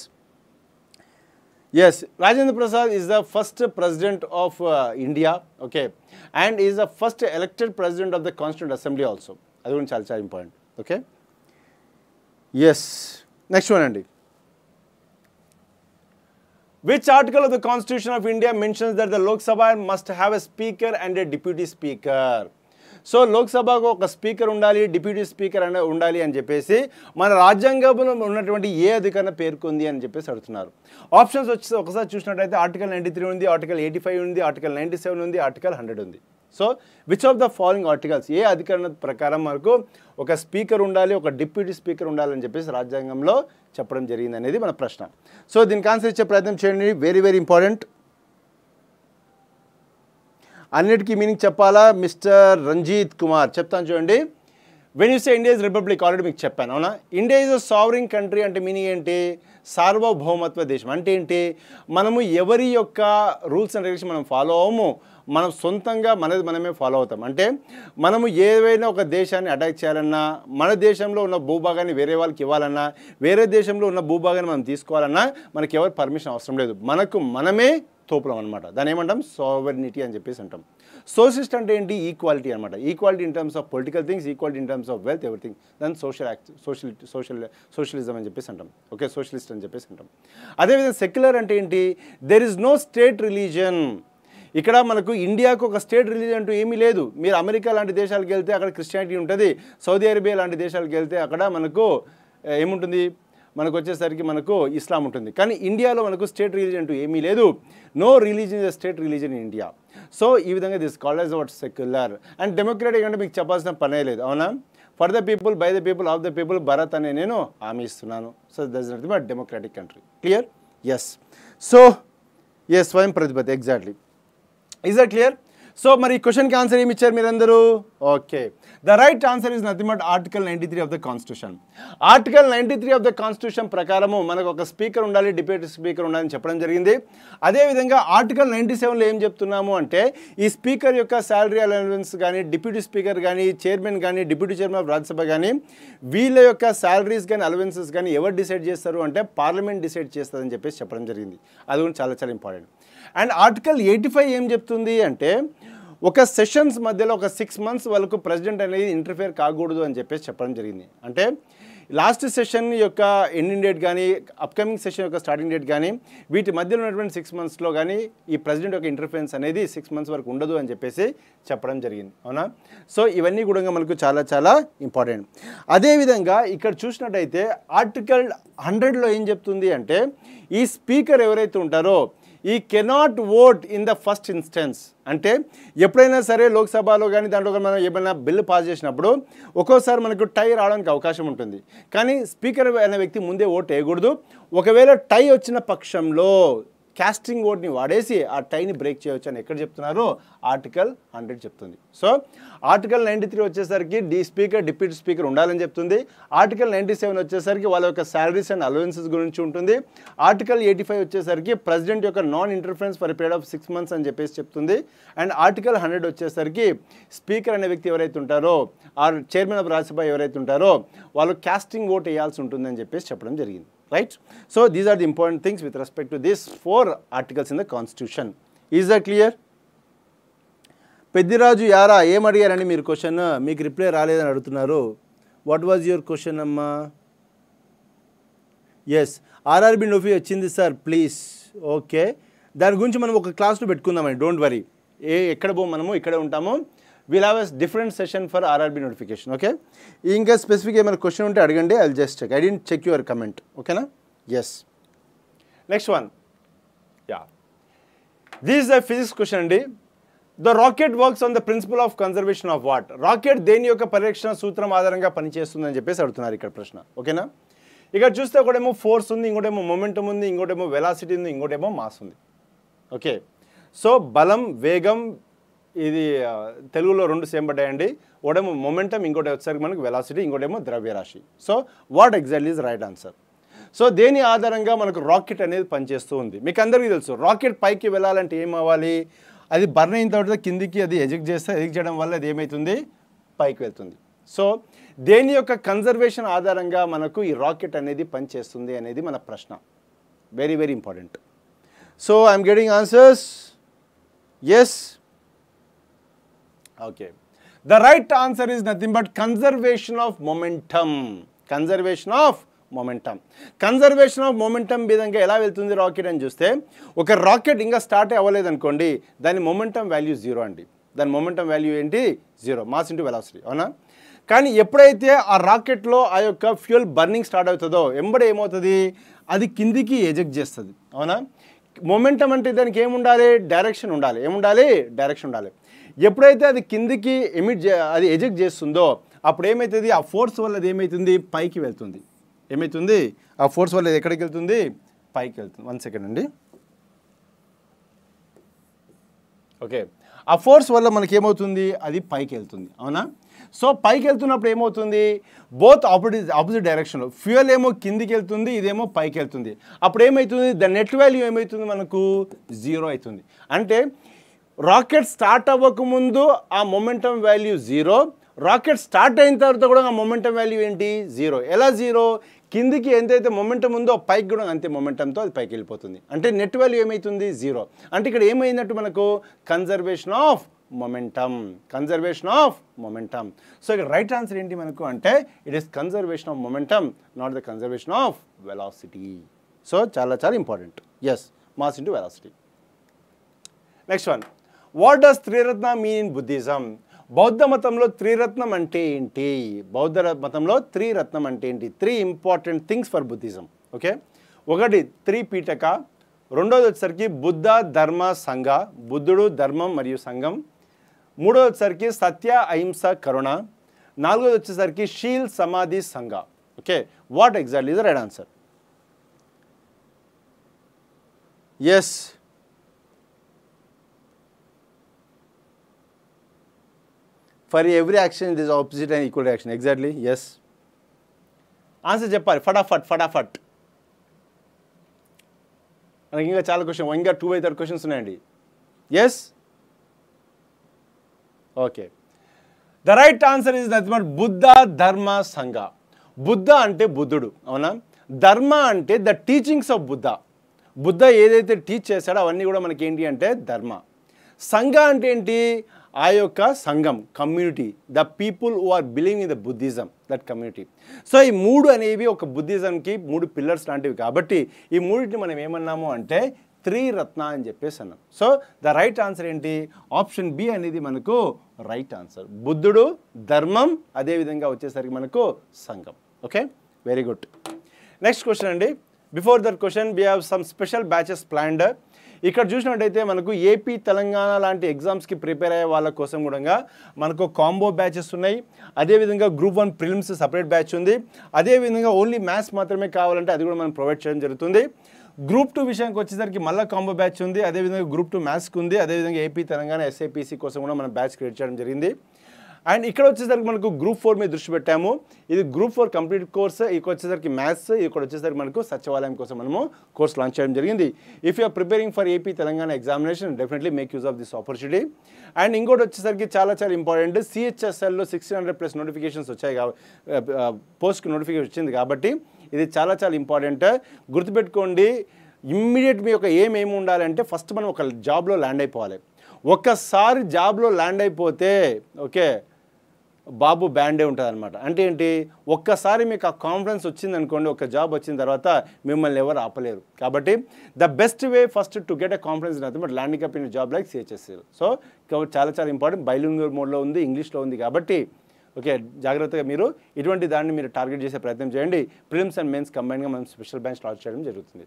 yes Rajendra Prasad is the first president of India okay and is the first elected president of the constituent assembly also అది కూడా చాలా చాలా important okay yes next one అండి which article of the constitution of India mentions that the Lok Sabha must have a speaker and a deputy speaker? So లోక్సభకు ఒక speaker ఉండాలి deputy speaker అనే ఉండాలి అని చెప్పేసి మన రాజ్యాంగంలో ఉన్నటువంటి ఏ అధికారం పేర్కొంది అని చెప్పేసి అడుగుతున్నారు ఆప్షన్స్ వచ్చి ఒకసారి చూసినట్టయితే ఆర్టికల్ నైంటీ త్రీ ఉంది ఆర్టికల్ ఎయిటీ ఫైవ్ ఉంది ఆర్టికల్ నైంటీ సెవెన్ ఉంది ఆర్టికల్ హండ్రెడ్ ఉంది so which of the following articles ఏ అధికరణ ప్రకారం మనకు ఒక స్పీకర్ ఉండాలి ఒక డిప్యూటీ స్పీకర్ ఉండాలని చెప్పేసి రాజ్యాంగంలో చెప్పడం జరిగింది అనేది మన ప్రశ్న సో దీనికి ఆన్సర్ ఇచ్చే ప్రయత్నం చేయండి వెరీ వెరీ ఇంపార్టెంట్ అన్నిటికీ మీనింగ్ చెప్పాలా మిస్టర్ రంజీత్ కుమార్ చెప్తాను చూడండి when you say India is republic already మీకు చెప్పాను అవునా India is a sovereign country అంటే మీనింగ్ ఏంటి సార్వభౌమత్వ దేశం అంటే ఏంటి మనము ఎవరి యొక్క రూల్స్ అండ్ రెగ్యులేషన్ మనం ఫాలో అవము మనం సొంతంగా మనది మనమే ఫాలో అవుతాం అంటే మనము ఏదైనా ఒక దేశాన్ని అటాక్ చేయాలన్నా మన దేశంలో ఉన్న భూభాగాన్ని వేరే వాళ్ళకి ఇవ్వాలన్నా వేరే దేశంలో ఉన్న భూభాగాన్ని మనం తీసుకోవాలన్నా మనకి ఎవరు పర్మిషన్ అవసరం లేదు మనకు మనమే తోపులం అనమాట దాని ఏమంటాం సావర్నిటీ అని చెప్పేసి అంటాం సోషలిస్ట్ అంటే ఏంటి ఈక్వాలిటీ అనమాట equality in terms of political things equality in terms of wealth everything దాన్ social act social social socialism అని చెప్పేసి అంటాం ఓకే సోషలిస్ట్ అని చెప్పేసి అంటాం అదేవిధంగా సెక్యులర్ అంటే ఏంటి there is no state religion ఇక్కడ మనకు ఇండియాకు ఒక స్టేట్ రిలీజన్ అంటూ ఏమీ లేదు మీరు అమెరికా లాంటి దేశాలకు వెళ్తే అక్కడ క్రిస్టియానిటీ ఉంటుంది సౌదీ అరేబియా లాంటి దేశాలకు వెళ్తే అక్కడ మనకు ఏముంటుంది మనకు వచ్చేసరికి మనకు ఇస్లాం ఉంటుంది కానీ ఇండియాలో మనకు స్టేట్ రిలీజన్ అంటూ ఏమీ లేదు no religion is state religion in India so ఈ విధంగా this college what secular and democratic అంటే మీకు చెప్పాల్సిన పనే లేదు అవునా for the people by the people of the people Bharat అనే నేను హామీ ఇస్తున్నాను so thus nothing but democratic country clear yes so yes స్వయం ప్రతిపత్తి exactly is that clear so మరి క్వశ్చన్కి ఆన్సర్ ఏమి ఇచ్చారు మీరందరూ okay the right answer is nothing but article ninety three of the constitution article ninety three of the constitution ప్రకారము మనకు ఒక స్పీకర్ ఉండాలి డిప్యూటీ స్పీకర్ ఉండాలని చెప్పడం జరిగింది అదేవిధంగా ఆర్టికల్ నైంటీ సెవెన్లో ఏం చెప్తున్నాము అంటే ఈ స్పీకర్ యొక్క శాలరీ అలవెన్స్ కానీ డిప్యూటీ స్పీకర్ కానీ చైర్మన్ కానీ డిప్యూటీ చైర్మన్ ఆఫ్ రాజ్యసభ కానీ వీళ్ళ యొక్క శాలరీస్ కానీ అలవెన్సెస్ కానీ ఎవరు డిసైడ్ చేస్తారు అంటే పార్లమెంట్ డిసైడ్ చేస్తుందని చెప్పేసి చెప్పడం జరిగింది అది కూడా చాలా చాలా important and article eighty five ఏం చెప్తుంది అంటే ఒక సెషన్స్ మధ్యలో ఒక సిక్స్ మంత్స్ వరకు ప్రెసిడెంట్ అనేది ఇంటర్ఫియర్ కాకూడదు అని చెప్పేసి చెప్పడం జరిగింది అంటే లాస్ట్ సెషన్ యొక్క ఎండింగ్ డేట్ కానీ అప్కమింగ్ సెషన్ యొక్క స్టార్టింగ్ డేట్ కానీ వీటి మధ్యలో ఉన్నటువంటి సిక్స్ మంత్స్లో కానీ ఈ ప్రెసిడెంట్ యొక్క ఇంటర్ఫరెన్స్ అనేది సిక్స్ మంత్స్ వరకు ఉండదు అని చెప్పేసి చెప్పడం జరిగింది అవునా సో ఇవన్నీ కూడా మనకు చాలా చాలా ఇంపార్టెంట్ అదేవిధంగా ఇక్కడ చూసినట్టయితే ఆర్టికల్ హండ్రెడ్లో ఏం చెప్తుంది అంటే ఈ స్పీకర్ ఎవరైతే ఉంటారో ఈ cannot vote in the first instance అంటే ఎప్పుడైనా సరే లోక్సభలో కానీ దాంట్లో మనం ఏమైనా బిల్లు పాస్ చేసినప్పుడు ఒక్కోసారి మనకు టై రావడానికి అవకాశం ఉంటుంది కానీ స్పీకర్ అనే వ్యక్తి ముందే ఓటు వేయకూడదు ఒకవేళ టై వచ్చిన పక్షంలో క్యాస్టింగ్ ఓట్ని వాడేసి ఆ టైని బ్రేక్ చేయవచ్చు అని ఎక్కడ చెప్తున్నారో ఆర్టికల్ హండ్రెడ్ చెప్తుంది సో ఆర్టికల్ నైంటీ త్రీ వచ్చేసరికి డి స్పీకర్ డిప్యూటీ స్పీకర్ ఉండాలని చెప్తుంది ఆర్టికల్ నైంటీ సెవెన్ వచ్చేసరికి వాళ్ళ యొక్క శాలరీస్ అండ్ అలవెన్సెస్ గురించి ఉంటుంది ఆర్టికల్ ఎయిటీ ఫైవ్ వచ్చేసరికి ప్రెసిడెంట్ యొక్క non interference for period of six months అని చెప్పేసి చెప్తుంది అండ్ ఆర్టికల్ హండ్రెడ్ వచ్చేసరికి స్పీకర్ అనే వ్యక్తి ఎవరైతే ఉంటారో ఆ చైర్మన్ ఆఫ్ రాజ్యసభ ఎవరైతే ఉంటారో వాళ్ళు క్యాస్టింగ్ ఓట్ వేయాల్సి ఉంటుందని చెప్పేసి చెప్పడం జరిగింది right so these are the important things with respect to these four articles in the constitution Is that clear Peddiraju యారా ఏం ఏమడిగారని మీరు క్వశ్చన్ మీకు రిప్లై రాలేదని అడుగుతున్నారు వాట్ వాజ్ యువర్ క్వశ్చన్ అమ్మా ఎస్ ఆర్ఆర్బి నోఫీ వచ్చింది సార్ ప్లీజ్ ఓకే దాని గురించి మనం ఒక క్లాస్లో పెట్టుకుందామని డోంట్ వరీ ఏ ఎక్కడ పో మనము ఇక్కడే ఉంటాము will have yes different session for RRB notification okay ఇంకా స్పెసిఫిక్ ఏమైనా క్వశ్చన్ ఉంటే అడగండి I just check I didn't check your comment ఓకేనా yes next one yeah these the physics question అండి the rocket works on the principle of conservation of what rocket దేని యొక్క పరిరక్షణ సూత్రం ఆధారంగా పనిచేస్తుందని చెప్పేసి అడుగుతున్నారు ఇక్కడ ప్రశ్న ఓకేనా ఇక్కడ చూస్తే ఒకటేమో ఫోర్స్ ఉంది ఇంకోటేమో మొమెంటం ఉంది ఇంకోటేమో వెలాసిటీ ఉంది ఇంకోటేమో మాస్ ఉంది ఓకే సో బలం వేగం ఇది తెలుగులో రెండు సేమ్ పడ్డాయండి ఒకటేమో మొమెంటమ్ ఇంకోటి వచ్చేసరికి మనకు వెలాసిటీ ఇంకోటేమో ద్రవ్యరాశి so what exact is right answer so దేని ఆధారంగా మనకు రాకెట్ అనేది పనిచేస్తూ ఉంది మీకు అందరికీ తెలుసు రాకెట్ పైకి వెళ్ళాలంటే ఏం అవ్వాలి అది బర్న్ అయిన తర్వాత కిందికి అది ఎజెక్ట్ చేస్తే ఎజెక్ట్ చేయడం వల్ల అది ఏమవుతుంది పైకి వెళ్తుంది సో దేని యొక్క కన్జర్వేషన్ ఆధారంగా మనకు ఈ రాకెట్ అనేది పనిచేస్తుంది అనేది మన ప్రశ్న very very important so I'm getting answers yes okay the right answer is nothing but conservation of momentum conservation of momentum conservation of momentum విధంగా ఎలా వెళ్తుంది రాకెట్ అని చూస్తే ఒక రాకెట్ ఇంకా స్టార్ట్ అవ్వలేదు అనుకోండి దాని మొమెంటమ్ వాల్యూ జీరో అండి దాని మొమెంటమ్ వాల్యూ ఏంటి జీరో మాస్ ఇంటూ వెలాసిటీ అవునా కానీ ఎప్పుడైతే ఆ రాకెట్లో ఆ యొక్క ఫ్యూయల్ బర్నింగ్ స్టార్ట్ అవుతుందో ఎంబడ ఏమవుతుంది అది కిందికి ఎజెక్ట్ చేస్తుంది అవునా మొమెంటమ్ అంటే దానికి ఏముండాలి డైరెక్షన్ ఉండాలి ఏముండాలి డైరెక్షన్ ఉండాలి ఎప్పుడైతే అది కిందికి ఎమిట్ అది ఎజెక్ట్ చేస్తుందో అప్పుడు ఏమవుతుంది ఆ ఫోర్స్ వల్ల అది ఏమవుతుంది పైకి వెళ్తుంది ఏమవుతుంది ఆ ఫోర్స్ వల్ల ఎక్కడికి వెళ్తుంది పైకి వెళ్తుంది వన్ సెకండ్ అండి ఓకే ఆ ఫోర్స్ వల్ల మనకి ఏమవుతుంది అది పైకి వెళ్తుంది అవునా సో పైకి వెళ్తున్నప్పుడు ఏమవుతుంది బోత్ ఆపోజిట్ ఆపోజిట్ డైరెక్షన్లో ఫ్యూయల్ ఏమో కిందికి వెళ్తుంది ఇదేమో పైకి వెళ్తుంది అప్పుడు ఏమవుతుంది ద నెట్ వాల్యూ ఏమవుతుంది మనకు జీరో అవుతుంది అంటే రాకెట్ స్టార్ట్ అవ్వకముందు ఆ momentum value zero rocket start అయిన తర్వాత కూడా ఆ మొమెంటం వాల్యూ ఏంటి జీరో ఎలా జీరో కిందికి ఎంతైతే మొమెంటం ఉందో పైకి కూడా అంతే మొమెంటంతో అది పైకి వెళ్ళిపోతుంది అంటే నెట్ వాల్యూ ఏమవుతుంది జీరో అంటే ఇక్కడ ఏమైందంటే మనకు conservation of momentum conservation of momentum so ఇక్కడ రైట్ ఆన్సర్ ఏంటి మనకు అంటే it is conservation of momentum not the conservation of velocity so చాలా చాలా important yes mass into velocity next one what does Triratna mean in Buddhism బౌద్ధ మతంలో త్రిరత్నం అంటే ఏంటి బౌద్ధ మతంలో త్రిరత్నం అంటే ఏంటి three important things for Buddhism okay ఒకటి పీఠక రెండోది వచ్చేసరికి బుద్ధ ధర్మ సంఘ బుద్ధుడు ధర్మం మరియు సంఘం మూడోది వచ్చేసరికి సత్య అహింస కరుణ నాలుగోది వచ్చేసరికి షీల్ సమాధి సంఘ okay what exactly the right answer yes for every action there opposite and equal action reaction exactly answer చెప్పాలి ఫటాఫట్ ఫటాఫట్ మనకి ఇంకా చాలా క్వశ్చన్ ఇంకా టూ బై థర్డ్ క్వశ్చన్స్ ఉన్నాయండి yes okay the right answer is nothing but Buddha Dharma Sangha Buddha అంటే బుద్ధుడు అవునా ధర్మ అంటే the teachings of Buddha Buddha ఏదైతే టీచ్ చేశాడో అవన్నీ కూడా మనకి ఏంటి అంటే ధర్మ సంఘ అంటే ఏంటి ఆ యొక్క సంఘం community the people who are believing in the Buddhism that community so ఈ మూడు అనేవి ఒక బుద్ధిజంకి మూడు పిల్లర్స్ లాంటివి కాబట్టి ఈ మూడింటిని మనం ఏమన్నాము అంటే త్రిరత్న అని చెప్పేసి అన్నాం సో ద రైట్ ఆన్సర్ ఏంటి ఆప్షన్ బి అనేది మనకు రైట్ ఆన్సర్ బుద్ధుడు ధర్మం అదేవిధంగా వచ్చేసరికి మనకు సంఘం okay very good next question అండి before that question we have some special batches planned ఇక్కడ చూసినట్టయితే మనకు ఏపీ తెలంగాణ లాంటి ఎగ్జామ్స్కి ప్రిపేర్ అయ్యే వాళ్ళ కోసం కూడా మనకు కాంబో బ్యాచెస్ ఉన్నాయి అదేవిధంగా group one prelims separate batch ఉంది అదేవిధంగా ఓన్లీ మ్యాథ్స్ మాత్రమే కావాలంటే అది కూడా మనం ప్రొవైడ్ చేయడం జరుగుతుంది గ్రూప్ టూ విషయానికి వచ్చేసరికి మళ్ళీ కాంబో బ్యాచ్ ఉంది అదేవిధంగా గ్రూప్ టూ మ్యాథ్స్కి ఉంది అదేవిధంగా ఏపీ తెలంగాణ ఎస్ఐపిసి కోసం కూడా మనం బ్యాచ్ క్రియేట్ చేయడం జరిగింది అండ్ ఇక్కడ వచ్చేసరికి మనకు గ్రూప్ ఫోర్ మీద దృష్టి పెట్టాము ఇది గ్రూప్ ఫోర్ కంప్లీట్ కోర్స్ ఇక్కడ వచ్చేసరికి మ్యాథ్స్ ఇక్కడ వచ్చేసరికి మనకు సచివాలయం కోసం మనము కోర్స్ లాంచ్ చేయడం జరిగింది if you're preparing for AP Telangana examination definitely make use of this opportunity and ఇంకోటి వచ్చేసరికి చాలా చాలా ఇంపార్టెంట్ సిహెచ్ఎస్ఎల్లో సిక్స్టీన్ హండ్రెడ్ ప్లస్ నోటిఫికేషన్స్ వచ్చాయి పోస్ట్ నోటిఫికేషన్ వచ్చింది కాబట్టి ఇది చాలా చాలా ఇంపార్టెంట్ గుర్తుపెట్టుకోండి ఇమ్మీడియట్ మీ యొక్క ఏం ఏమి ఉండాలంటే ఫస్ట్ మనం ఒక జాబ్లో ల్యాండ్ అయిపోవాలి ఒక్కసారి జాబ్లో ల్యాండ్ అయిపోతే ఓకే బాబు బ్యాండే ఉంటుంది అనమాట అంటే ఏంటి ఒక్కసారి మీకు ఆ కాన్ఫిడెన్స్ వచ్చిందనుకోండి ఒక జాబ్ వచ్చిన తర్వాత మిమ్మల్ని ఎవరు ఆపలేరు కాబట్టి the best way first to get a confidence in but landing up in job like CHS so చాలా చాలా ఇంపార్టెంట్ బైలింగ్ మోడ్లో ఉంది ఇంగ్లీష్లో ఉంది కాబట్టి ఓకే జాగ్రత్తగా మీరు ఇటువంటి దాన్ని మీరు టార్గెట్ చేసే ప్రయత్నం చేయండి ప్రిలిమ్స్ అండ్ మెన్స్ కంబైన్గా మనం స్పెషల్ బ్యాంచ్ లాంచ్ చేయడం జరుగుతుంది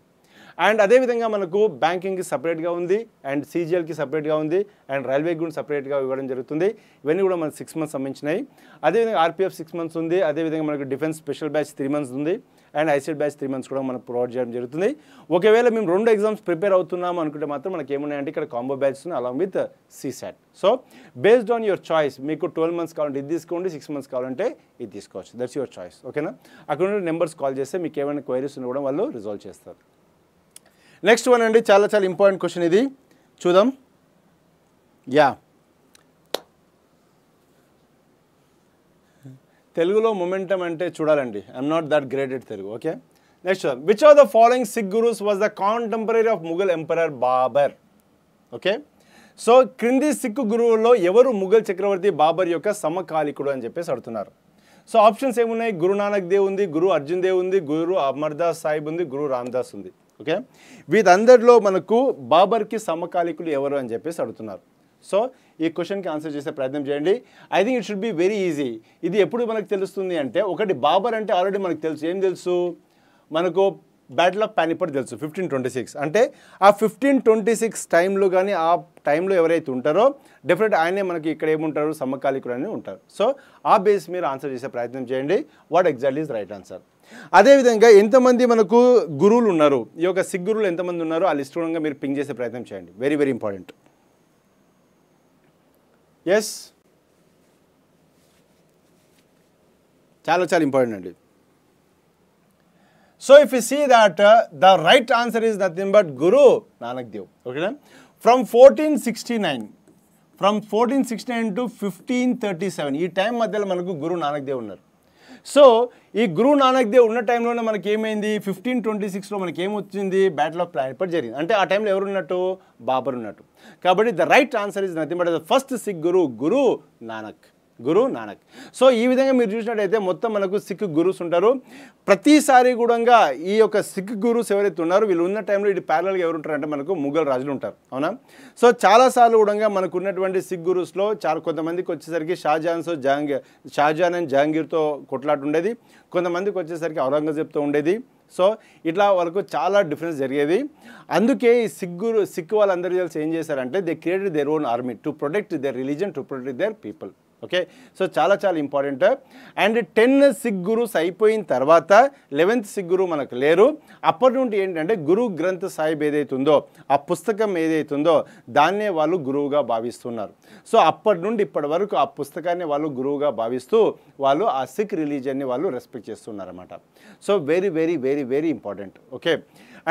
అండ్ అదేవిధంగా మనకు బ్యాంకింగ్కి సపరేట్గా ఉంది అండ్ సీజీఎల్కి సపరేట్గా ఉంది అండ్ రైల్వే కూడా సపరేట్గా ఇవ్వడం జరుగుతుంది ఇవన్నీ కూడా మనకు సిక్స్ మంత్స్ సంబంధించినాయి అదేవిధంగా ఆర్పీఎఫ్ సిక్స్ మంత్స్ ఉంది అదేవిధంగా మనకు defence special batch three months and అండ్ ఐసీడ్ బ్యాచ్ త్రీ మంత్స్ కూడా మనకు ప్రొవైడ్ చేయడం జరుగుతుంది ఒకవేళ మేము రెండు ఎగ్జామ్స్ ప్రిపేర్ అవుతున్నాం అనుకుంటే మాత్రం మనకి ఏమున్నాయంటే ఇక్కడ కాంబో ఉన్నాయి along with CSAT so based on your choice మీకు ట్వెల్వ్ మంత్స్ కావాలంటే ఇది తీసుకోండి సిక్స్ మంత్స్ కావాలంటే ఇది తీసుకోవచ్చు దట్స్ యువర్ చాయిస్ ఓకేనా అక్కడ నుండి నెంబర్స్ కాల్ చేస్తే మీకు ఏమైనా క్వైరీస్ ఉన్న కూడా వాళ్ళు రిజాల్వ్ చేస్తారు నెక్స్ట్ వన్ అండి చాలా చాలా ఇంపార్టెంట్ క్వశ్చన్ ఇది చూద్దాం యా తెలుగులో మొమెంటం అంటే చూడాలండి I'm not that great at Telugu okay next which of the following Sikh gurus was the contemporary of Mughal emperor Babur okay so క్రింది సిక్కు గురువుల్లో ఎవరు ముఘల్ చక్రవర్తి బాబర్ యొక్క సమకాలికుడు అని చెప్పేసి అడుగుతున్నారు సో ఆప్షన్స్ ఏమున్నాయి గురు నానక్ దేవ్ ఉంది గురు అర్జున్ దేవ్ ఉంది గురు అమర్దాస్ సాహిబ్ ఉంది గురు రామ్దాస్ ఉంది ఓకే వీటందరిలో మనకు బాబర్కి సమకాలికులు ఎవరు అని చెప్పేసి అడుగుతున్నారు సో ఈ క్వశ్చన్కి ఆన్సర్ చేసే ప్రయత్నం చేయండి I think it should be very easy ఇది ఎప్పుడు మనకు తెలుస్తుంది అంటే ఒకటి బాబర్ అంటే ఆల్రెడీ మనకు తెలుసు ఏం తెలుసు మనకు బ్యాటిల్ ఆఫ్ పానిపట్ తెలుసు ఫిఫ్టీన్ ట్వంటీ సిక్స్ అంటే ఆ ఫిఫ్టీన్ ట్వంటీ సిక్స్ టైంలో కానీ ఆ టైంలో ఎవరైతే ఉంటారో డెఫినెట్ ఆయనే మనకి ఇక్కడ ఏముంటారు సమకాలికులు అని ఉంటారు సో ఆ బేస్ మీరు ఆన్సర్ చేసే ప్రయత్నం చేయండి వాట్ ఎగ్జాక్ట్ రైట్ ఆన్సర్ అదేవిధంగా ఎంతమంది మనకు గురువులు ఉన్నారు ఈ యొక్క గురువులు ఎంతమంది ఉన్నారో ఆ లిస్ట్ కూడా మీరు పింక్ చేసే ప్రయత్నం చేయండి వెరీ వెరీ ఇంపార్టెంట్ ఎస్ చాలా చాలా ఇంపార్టెంట్ అండి so if you see that the right answer is nothing but Guru Nanak Dev ఓకేనా from fourteen sixty nine from fourteen sixty nine to fifteen thirty seven ఈ టైం మధ్యలో మనకు గురు నానక్ దేవ్ ఉన్నారు సో ఈ గురు నానక్ దేవ్ ఉన్న టైంలోనే మనకి ఏమైంది ఫిఫ్టీన్ ట్వంటీ సిక్స్లో మనకి ఏమొచ్చింది బ్యాటిల్ ఆఫ్ ప్లానిపట్ జరిగింది అంటే ఆ టైంలో ఎవరు ఉన్నట్టు బాబర్ ఉన్నట్టు కాబట్టి the right answer is nothing but the first Sikh guru Guru Nanak Guru Nanak so ఈ విధంగా మీరు చూసినట్టయితే మొత్తం మనకు సిక్ గురుస్ ఉంటారు ప్రతిసారి కూడా ఈ యొక్క సిక్ గురుస్ ఎవరైతే ఉన్నారో వీళ్ళు ఉన్న టైంలో ఇటు ప్యారల్గా ఎవరు ఉంటారంటే మనకు ముగ్గురు రాజులు ఉంటారు అవునా సో చాలాసార్లు కూడా మనకు ఉన్నటువంటి సిక్ గురుస్లో చాలా కొంతమందికి వచ్చేసరికి షాజహాన్స్తో జహాంగీర్ షాజహాన్ అండ్ జహాంగీర్తో కొట్లాట ఉండేది కొంతమందికి వచ్చేసరికి ఔరంగజేబ్తో ఉండేది సో ఇట్లా వాళ్ళకు చాలా డిఫరెన్స్ జరిగేది అందుకే ఈ సిగ్గు సిక్ వాళ్ళందరూ కలిసి ఏం చేశారంటే they created their own army to protect their religion to protect their people okay so చాలా చాలా important and ten Sikh gurus అయిపోయిన తర్వాత లెవెన్త్ సిగ్ గురు మనకు లేరు అప్పటి నుండి ఏంటంటే గురు గ్రంథ సాహిబ్ ఏదైతుందో ఆ పుస్తకం ఏదైతుందో దాన్నే వాళ్ళు గురువుగా భావిస్తున్నారు సో అప్పటి నుండి ఇప్పటి వరకు ఆ పుస్తకాన్ని వాళ్ళు గురువుగా భావిస్తూ వాళ్ళు ఆ సిక్ రిలీజియన్ని వాళ్ళు రెస్పెక్ట్ చేస్తున్నారన్నమాట so very very very very important okay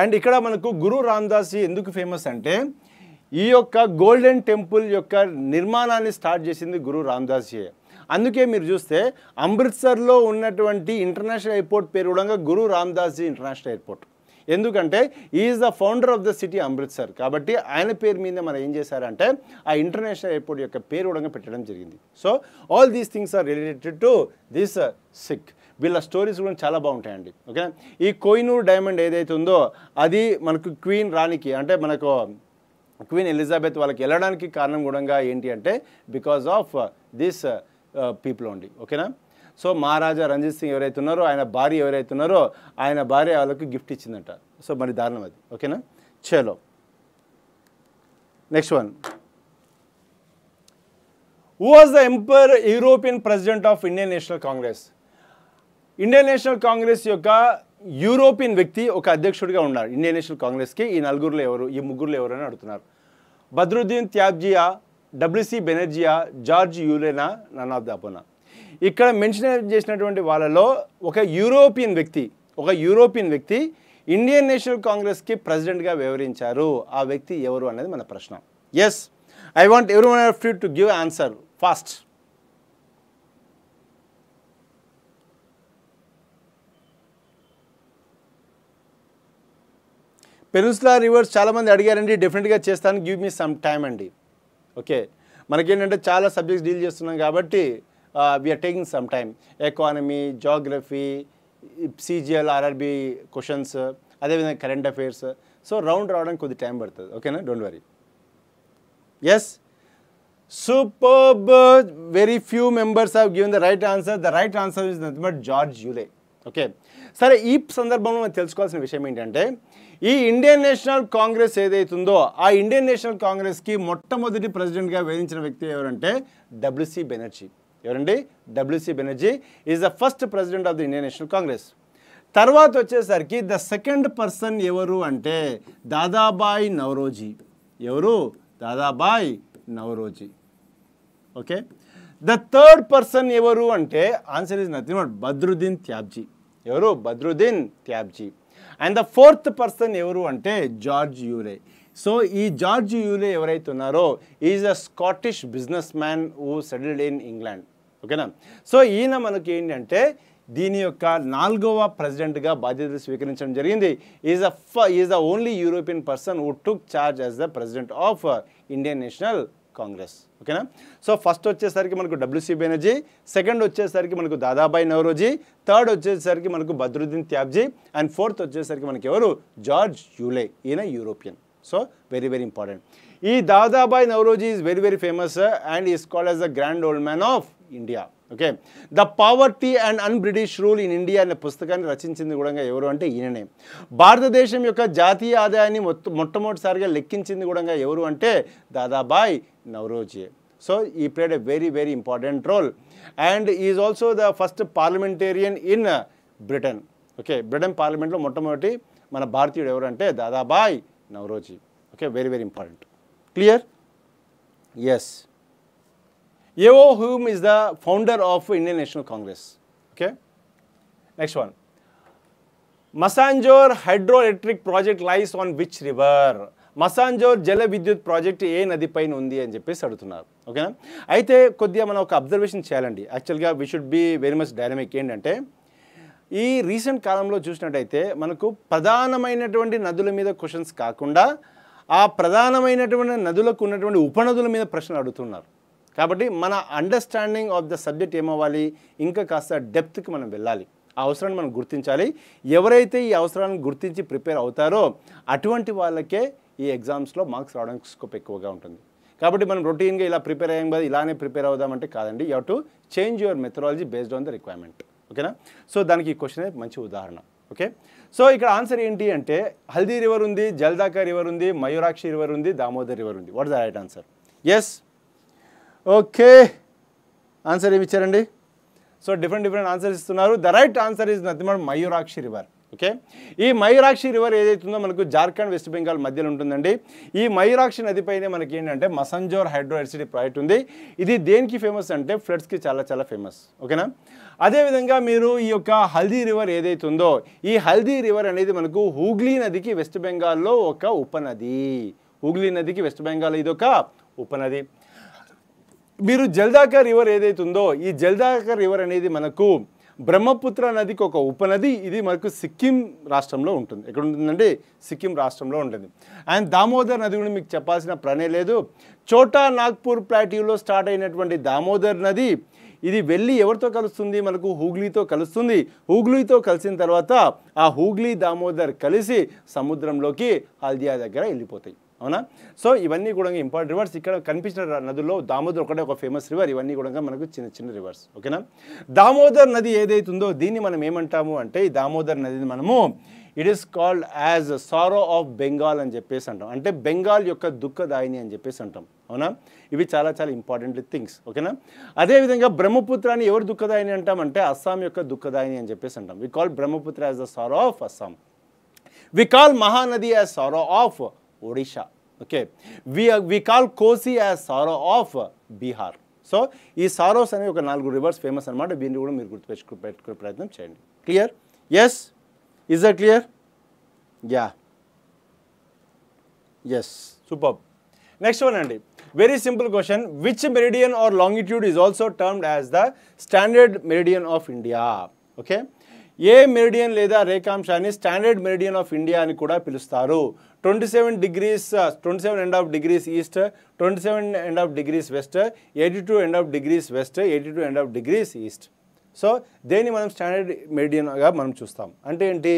and ఇక్కడ మనకు గురు రామ్దాస్ ఎందుకు ఫేమస్ అంటే ఈ యొక్క గోల్డెన్ టెంపుల్ యొక్క నిర్మాణాన్ని స్టార్ట్ చేసింది గురు రామ్దాస్జీ అందుకే మీరు చూస్తే అమృత్సర్లో ఉన్నటువంటి ఇంటర్నేషనల్ ఎయిర్పోర్ట్ పేరు కూడా గురు దాస్జీ ఇంటర్నేషనల్ ఎయిర్పోర్ట్ ఎందుకంటే is the founder of the city Amritsar కాబట్టి ఆయన పేరు మీద మనం ఏం చేశారంటే ఆ ఇంటర్నేషనల్ ఎయిర్పోర్ట్ యొక్క పేరు కూడా పెట్టడం జరిగింది so all these things are related to this Sikh వీళ్ళ స్టోరీస్ కూడా చాలా బాగుంటాయండి ఓకే ఈ కోయినూర్ డైమండ్ ఏదైతే ఉందో అది మనకు క్వీన్ రాణికి అంటే మనకు క్వీన్ ఎలిజబెత్ వాళ్ళకి వెళ్ళడానికి కారణం కూడా ఏంటి అంటే because of this people only ఓకేనా సో మహారాజా రంజిత్ సింగ్ ఎవరైతే ఉన్నారో ఆయన భార్య ఎవరైతే ఉన్నారో ఆయన భార్య వాళ్ళకు గిఫ్ట్ ఇచ్చిందంట సో మరి దారుణం అది ఓకేనా చలో next one who was the empire European president of Indian National Congress Indian National Congress యొక్క యూరోపియన్ వ్యక్తి ఒక అధ్యక్షుడిగా ఉన్నారు ఇండియన్ నేషనల్ కాంగ్రెస్కి ఈ నలుగురులో ఎవరు ఈ ముగ్గురులో ఎవరు అని అడుగుతున్నారు బద్రుద్దీన్ త్యాబ్జియా డబ్ల్యూసి బెనర్జియా జార్జ్ యూలేనా నన్నా దాపోనా ఇక్కడ మెన్షన్ చేసినటువంటి వాళ్ళలో ఒక యూరోపియన్ వ్యక్తి ఒక యూరోపియన్ వ్యక్తి ఇండియన్ నేషనల్ కాంగ్రెస్కి ప్రెసిడెంట్గా వివరించారు ఆ వ్యక్తి ఎవరు అనేది మన ప్రశ్న ఎస్ ఐ వాంట్ ఎవరి free to give answer fast peninsula rivers చాలామంది అడిగారండి డెఫినెట్గా చేస్తాను గివ్ మీ సమ్ టైం అండి ఓకే మనకేంటంటే చాలా సబ్జెక్ట్స్ డీల్ చేస్తున్నాం కాబట్టి we're taking some time economy geography CGL RRB questions అదేవిధంగా కరెంట్ అఫైర్స్ సో రౌండ్ రావడానికి కొద్ది టైం పడుతుంది ఓకేనా don't worry yes super very few members have given the right answer the right answer is nothing but George జూలే okay సరే ఈ సందర్భంలో మనం తెలుసుకోవాల్సిన విషయం ఏంటంటే ఈ ఇండియన్ నేషనల్ కాంగ్రెస్ ఏదైతుందో ఆ ఇండియన్ నేషనల్ కాంగ్రెస్కి మొట్టమొదటి ప్రెసిడెంట్గా వేధించిన వ్యక్తి ఎవరంటే డబ్ల్యూసీ బెనర్జీ ఎవరండి W C Banerjee is the first president of the Indian National Congress తర్వాత వచ్చేసరికి ద సెకండ్ పర్సన్ ఎవరు అంటే దాదాబాయ్ నవరోజీ ఎవరు Dadabhai Naoroji okay the third person ఎవరు అంటే answer is nothing but Badruddin Tyabji ఎవరు Badruddin Tyabji and the fourth person ఎవరు అంటే జార్జ్ యూరే సో ఈ జార్జ్ యూలే ఎవరైతే ఉన్నారో is a Scottish businessman uh settled in England ఓకేనా సో ఈయన మనకి ఏంటంటే దీని యొక్క నాలుగవ ప్రెసిడెంట్గా బాధ్యతలు స్వీకరించడం జరిగింది ఈజ్ అ ఫ is the only European person who took charge as the president of Indian National Congress ఓకేనా సో ఫస్ట్ వచ్చేసరికి మనకు డబ్ల్యూసీ బెనర్జీ సెకండ్ వచ్చేసరికి మనకు దాదాబాయి నవరోజీ థర్డ్ వచ్చేసరికి మనకు బద్రుద్దీన్ త్యాబ్జీ అండ్ ఫోర్త్ వచ్చేసరికి మనకి ఎవరు జార్జ్ యూలే ఈయన European so very very important ఈ Dadabhai Naoroji is very very famous and is called as the grand old man of India okay the poverty and un British rule in India అనే పుస్తకాన్ని రచించింది కూడా ఎవరు అంటే ఈయననే భారతదేశం యొక్క జాతీయ ఆదాయాన్ని మొట్టమొదటిసారిగా లెక్కించింది కూడా ఎవరు అంటే Dadabhai Naoroji so he played a very very important role and is also the first parliamentarian in Britain okay Britain పార్లమెంట్లో మొట్టమొదటి మన భారతీయుడు ఎవరంటే Dadabhai Naoroji okay very very important clear yes A.O. Hume is the founder of Indian National Congress. Okay. Next one. Masanjor hydroelectric project lies on which river? Massanjore జల విద్యుత్ project ఏ నది పైన ఉంది అని చెప్పేసి అడుగుతున్నారు ఓకేనా అయితే కొద్దిగా మనం ఒక అబ్జర్వేషన్ చేయాలండి యాక్చువల్గా we should be very much dynamic ఏంటంటే ఈ రీసెంట్ కాలంలో చూసినట్టయితే మనకు ప్రధానమైనటువంటి నదుల మీద క్వశ్చన్స్ కాకుండా ఆ ప్రధానమైనటువంటి నదులకు ఉన్నటువంటి ఉపనదుల మీద ప్రశ్నలు అడుగుతున్నారు కాబట్టి మన అండర్స్టాండింగ్ ఆఫ్ ద సబ్జెక్ట్ ఏమవ్వాలి ఇంకా కాస్త డెప్త్కి మనం వెళ్ళాలి ఆ అవసరాన్ని మనం గుర్తించాలి ఎవరైతే ఈ అవసరాలను గుర్తించి ప్రిపేర్ అవుతారో అటువంటి వాళ్ళకే ఈ ఎగ్జామ్స్లో మార్క్స్ రావడానికి స్కోప్ ఎక్కువగా ఉంటుంది కాబట్టి మనం రొటీన్గా ఇలా ప్రిపేర్ అయ్యాం కదా ఇలానే ప్రిపేర్ అవుదామంటే కాదండి you to change your methodology based on the requirement ఓకేనా సో దానికి ఈ క్వశ్చనే మంచి ఉదాహరణ ఓకే సో ఇక్కడ ఆన్సర్ ఏంటి అంటే హల్దీ రివర్ ఉంది జల్దాకా రివర్ ఉంది మయూరాక్షి రివర్ ఉంది దామోదర్ రివర్ ఉంది what the right answer yes okay answer ఏమి ఇచ్చారండి సో డిఫరెంట్ డిఫరెంట్ ఆన్సర్స్ ఇస్తున్నారు ద రైట్ ఆన్సర్ ఈజ్ మన మయూరాక్షి రివర్ ఓకే ఈ మయూరాక్షి రివర్ ఏదైతుందో మనకు జార్ఖండ్ వెస్ట్ బెంగాల్ మధ్యలో ఉంటుందండి ఈ మయూరాక్షి నదిపైనే మనకి ఏంటంటే మసంజోర్ హైడ్రో ఎలక్ట్రిసిటీ ప్రాజెక్ట్ ఉంది ఇది దేనికి ఫేమస్ అంటే ఫ్లడ్స్కి చాలా చాలా ఫేమస్ ఓకేనా అదేవిధంగా మీరు ఈ యొక్క హల్దీ రివర్ ఉందో ఈ హల్దీ రివర్ అనేది మనకు హూగ్లీ నదికి వెస్ట్ బెంగాల్లో ఒక ఉపనది హూగ్లీ నదికి వెస్ట్ బెంగాల్ ఇది ఒక ఉపనది మీరు జల్దాకర్ రివర్ ఏదైతే ఉందో ఈ జల్దాకర్ రివర్ అనేది మనకు బ్రహ్మపుత్ర నదికి ఒక ఉపనది ఇది మనకు సిక్కిం రాష్ట్రంలో ఉంటుంది ఎక్కడ ఉంటుందంటే సిక్కిం రాష్ట్రంలో ఉంటుంది అండ్ దామోదర్ నది కూడా మీకు చెప్పాల్సిన ప్రణే లేదు చోటా నాగ్పూర్ ప్లాటీలో స్టార్ట్ అయినటువంటి దామోదర్ నది ఇది వెళ్ళి ఎవరితో కలుస్తుంది మనకు హూగ్లీతో కలుస్తుంది హూగ్లీతో కలిసిన తర్వాత ఆ హూగ్లీ దామోదర్ కలిసి సముద్రంలోకి హల్దియా దగ్గర వెళ్ళిపోతాయి అవునా సో ఇవన్నీ కూడా ఇంపార్టెంట్ రివర్స్ ఇక్కడ కనిపించిన నదుల్లో దామోదర్ ఒకటే ఒక ఫేమస్ రివర్ ఇవన్నీ కూడా మనకు చిన్న చిన్న రివర్స్ ఓకేనా దామోదర్ నది ఏదైతుందో దీన్ని మనం ఏమంటాము అంటే ఈ దామోదర్ నదిని మనము it is called as sorrow of Bengal అని చెప్పేసి అంటాం అంటే బెంగాల్ యొక్క దుఃఖదాయిని అని చెప్పేసి అంటాం అవునా ఇవి చాలా చాలా ఇంపార్టెంట్ థింగ్స్ ఓకేనా అదేవిధంగా బ్రహ్మపుత్రాన్ని ఎవరు దుఃఖదాయిని అంటామంటే అస్సాం యొక్క దుఃఖదాయిని అని చెప్పేసి అంటాం we call Brahmaputra as the sorrow of Assam we call Mahanadi as sorrow of Odisha. Okay we we call call Kosi sorrow of Bihar so ఈ సారోస్ అనే ఒక నాలుగు రివర్స్ ఫేమస్ అనమాట దీన్ని కూడా మీరు గుర్తుపెచ్చు పెట్టుకునే ప్రయత్నం చేయండి clear yes is a clear yeah yes super next one అండి very simple question which meridian or longitude is also termed as the standard meridian of India okay ఏ మెరిడియన్ లేదా రేఖాంశాన్ని స్టాండర్డ్ మెరిడియన్ ఆఫ్ ఇండియా అని కూడా పిలుస్తారు twenty seven degrees twenty seven and half degrees east twenty seven and half degrees west eighty two and half degrees west eighty two and half degrees east so దేన్ని మనం standard మీడియన్గా మనం చూస్తాం అంటే ఏంటి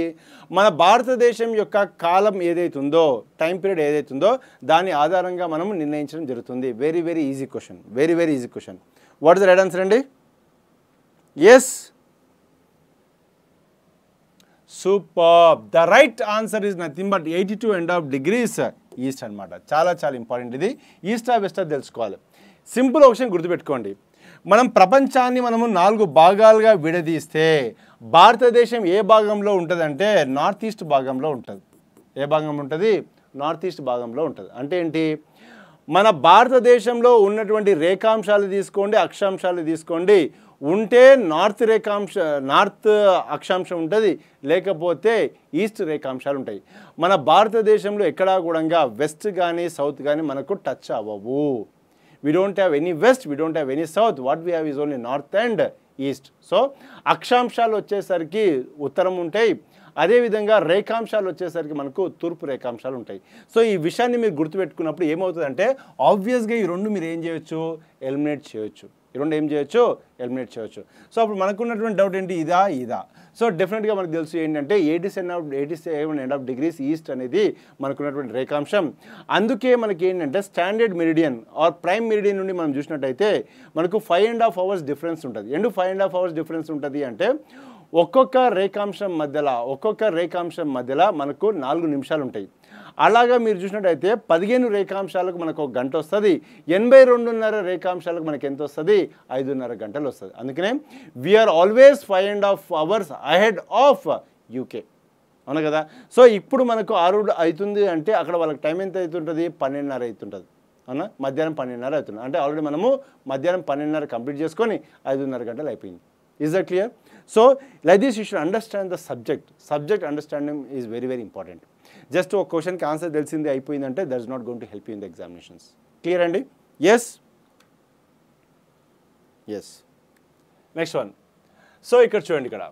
మన భారతదేశం యొక్క కాలం ఏదైతే ఉందో టైం పీరియడ్ ఏదైతే ఉందో దాని ఆధారంగా మనం నిర్ణయించడం జరుగుతుంది very very easy question very very easy question what is right answer అండి yes super the right answer is nothing but eighty two and half degrees east అనమాట చాలా చాలా ఇంపార్టెంట్ ఇది ఈస్టా వెస్టా తెలుసుకోవాలి సింపుల్ ఒక విషయం గుర్తుపెట్టుకోండి మనం ప్రపంచాన్ని మనము నాలుగు భాగాలుగా విడదీస్తే భారతదేశం ఏ భాగంలో ఉంటుందంటే నార్త్ ఈస్ట్ భాగంలో ఉంటుంది ఏ భాగంలో ఉంటుంది నార్త్ ఈస్ట్ భాగంలో ఉంటుంది అంటే ఏంటి మన భారతదేశంలో ఉన్నటువంటి రేఖాంశాలు తీసుకోండి అక్షాంశాలు తీసుకోండి ఉంటే నార్త్ రేఖాంశ నార్త్ అక్షాంశం ఉంటుంది లేకపోతే ఈస్ట్ రేఖాంశాలు ఉంటాయి మన భారతదేశంలో ఎక్కడా కూడా వెస్ట్ కానీ సౌత్ కానీ మనకు టచ్ అవ్వవు we don't have any west we don't have any south what we have is only north and east so అక్షాంశాలు వచ్చేసరికి ఉత్తరం ఉంటాయి అదేవిధంగా రేఖాంశాలు వచ్చేసరికి మనకు తూర్పు రేఖాంశాలు ఉంటాయి సో ఈ విషయాన్ని మీరు గుర్తుపెట్టుకున్నప్పుడు ఏమవుతుందంటే ఆబ్వియస్గా ఈ రెండు మీరు ఏం చేయొచ్చు ఎలిమినేట్ చేయొచ్చు ఈ రెండు ఏం చేయొచ్చు ఎలిమినేట్ చేయొచ్చు సో అప్పుడు మనకున్నటువంటి డౌట్ ఏంటి ఇదా ఇదా సో డెఫినెట్గా మనకు తెలుసు ఏంటంటే eighty seven half eighty seven and half degrees east అనేది మనకున్నటువంటి రేఖాంశం అందుకే మనకి ఏంటంటే standard meridian or prime meridian నుండి మనం చూసినట్టయితే మనకు five and half hours difference ఉంటుంది and five and half hours difference ఉంటుంది అంటే ఒక్కొక్క రేఖాంశం మధ్యలో ఒక్కొక్క రేఖాంశం మధ్యలో మనకు నాలుగు నిమిషాలు ఉంటాయి అలాగా మీరు చూసినట్టయితే పదిహేను రేఖాంశాలకు మనకు ఒక గంట వస్తుంది ఎనభై రెండున్నర రేఖాంశాలకు మనకి ఎంత వస్తుంది ఐదున్నర గంటలు వస్తుంది అందుకనే we're always five and half hours ahead of UK అవును కదా సో ఇప్పుడు మనకు ఆరు అవుతుంది అంటే అక్కడ వాళ్ళకి టైం ఎంత అవుతుంటుంది పన్నెండున్నర అవుతుంటుంది అవునా మధ్యాహ్నం పన్నెండున్నర అవుతుంది అంటే ఆల్రెడీ మనము మధ్యాహ్నం పన్నెండున్నర కంప్లీట్ చేసుకొని ఐదున్నర గంటలు అయిపోయింది Is that clear so like this you should understand the subject Subject understanding is very very important. Just ఒక క్వశ్చన్కి ఆన్సర్ తెలిసింది అయిపోయిందంటే that is not gone to help in the examinations clear అండి yes yes next one so ఇక్కడ చూడండి ఇక్కడ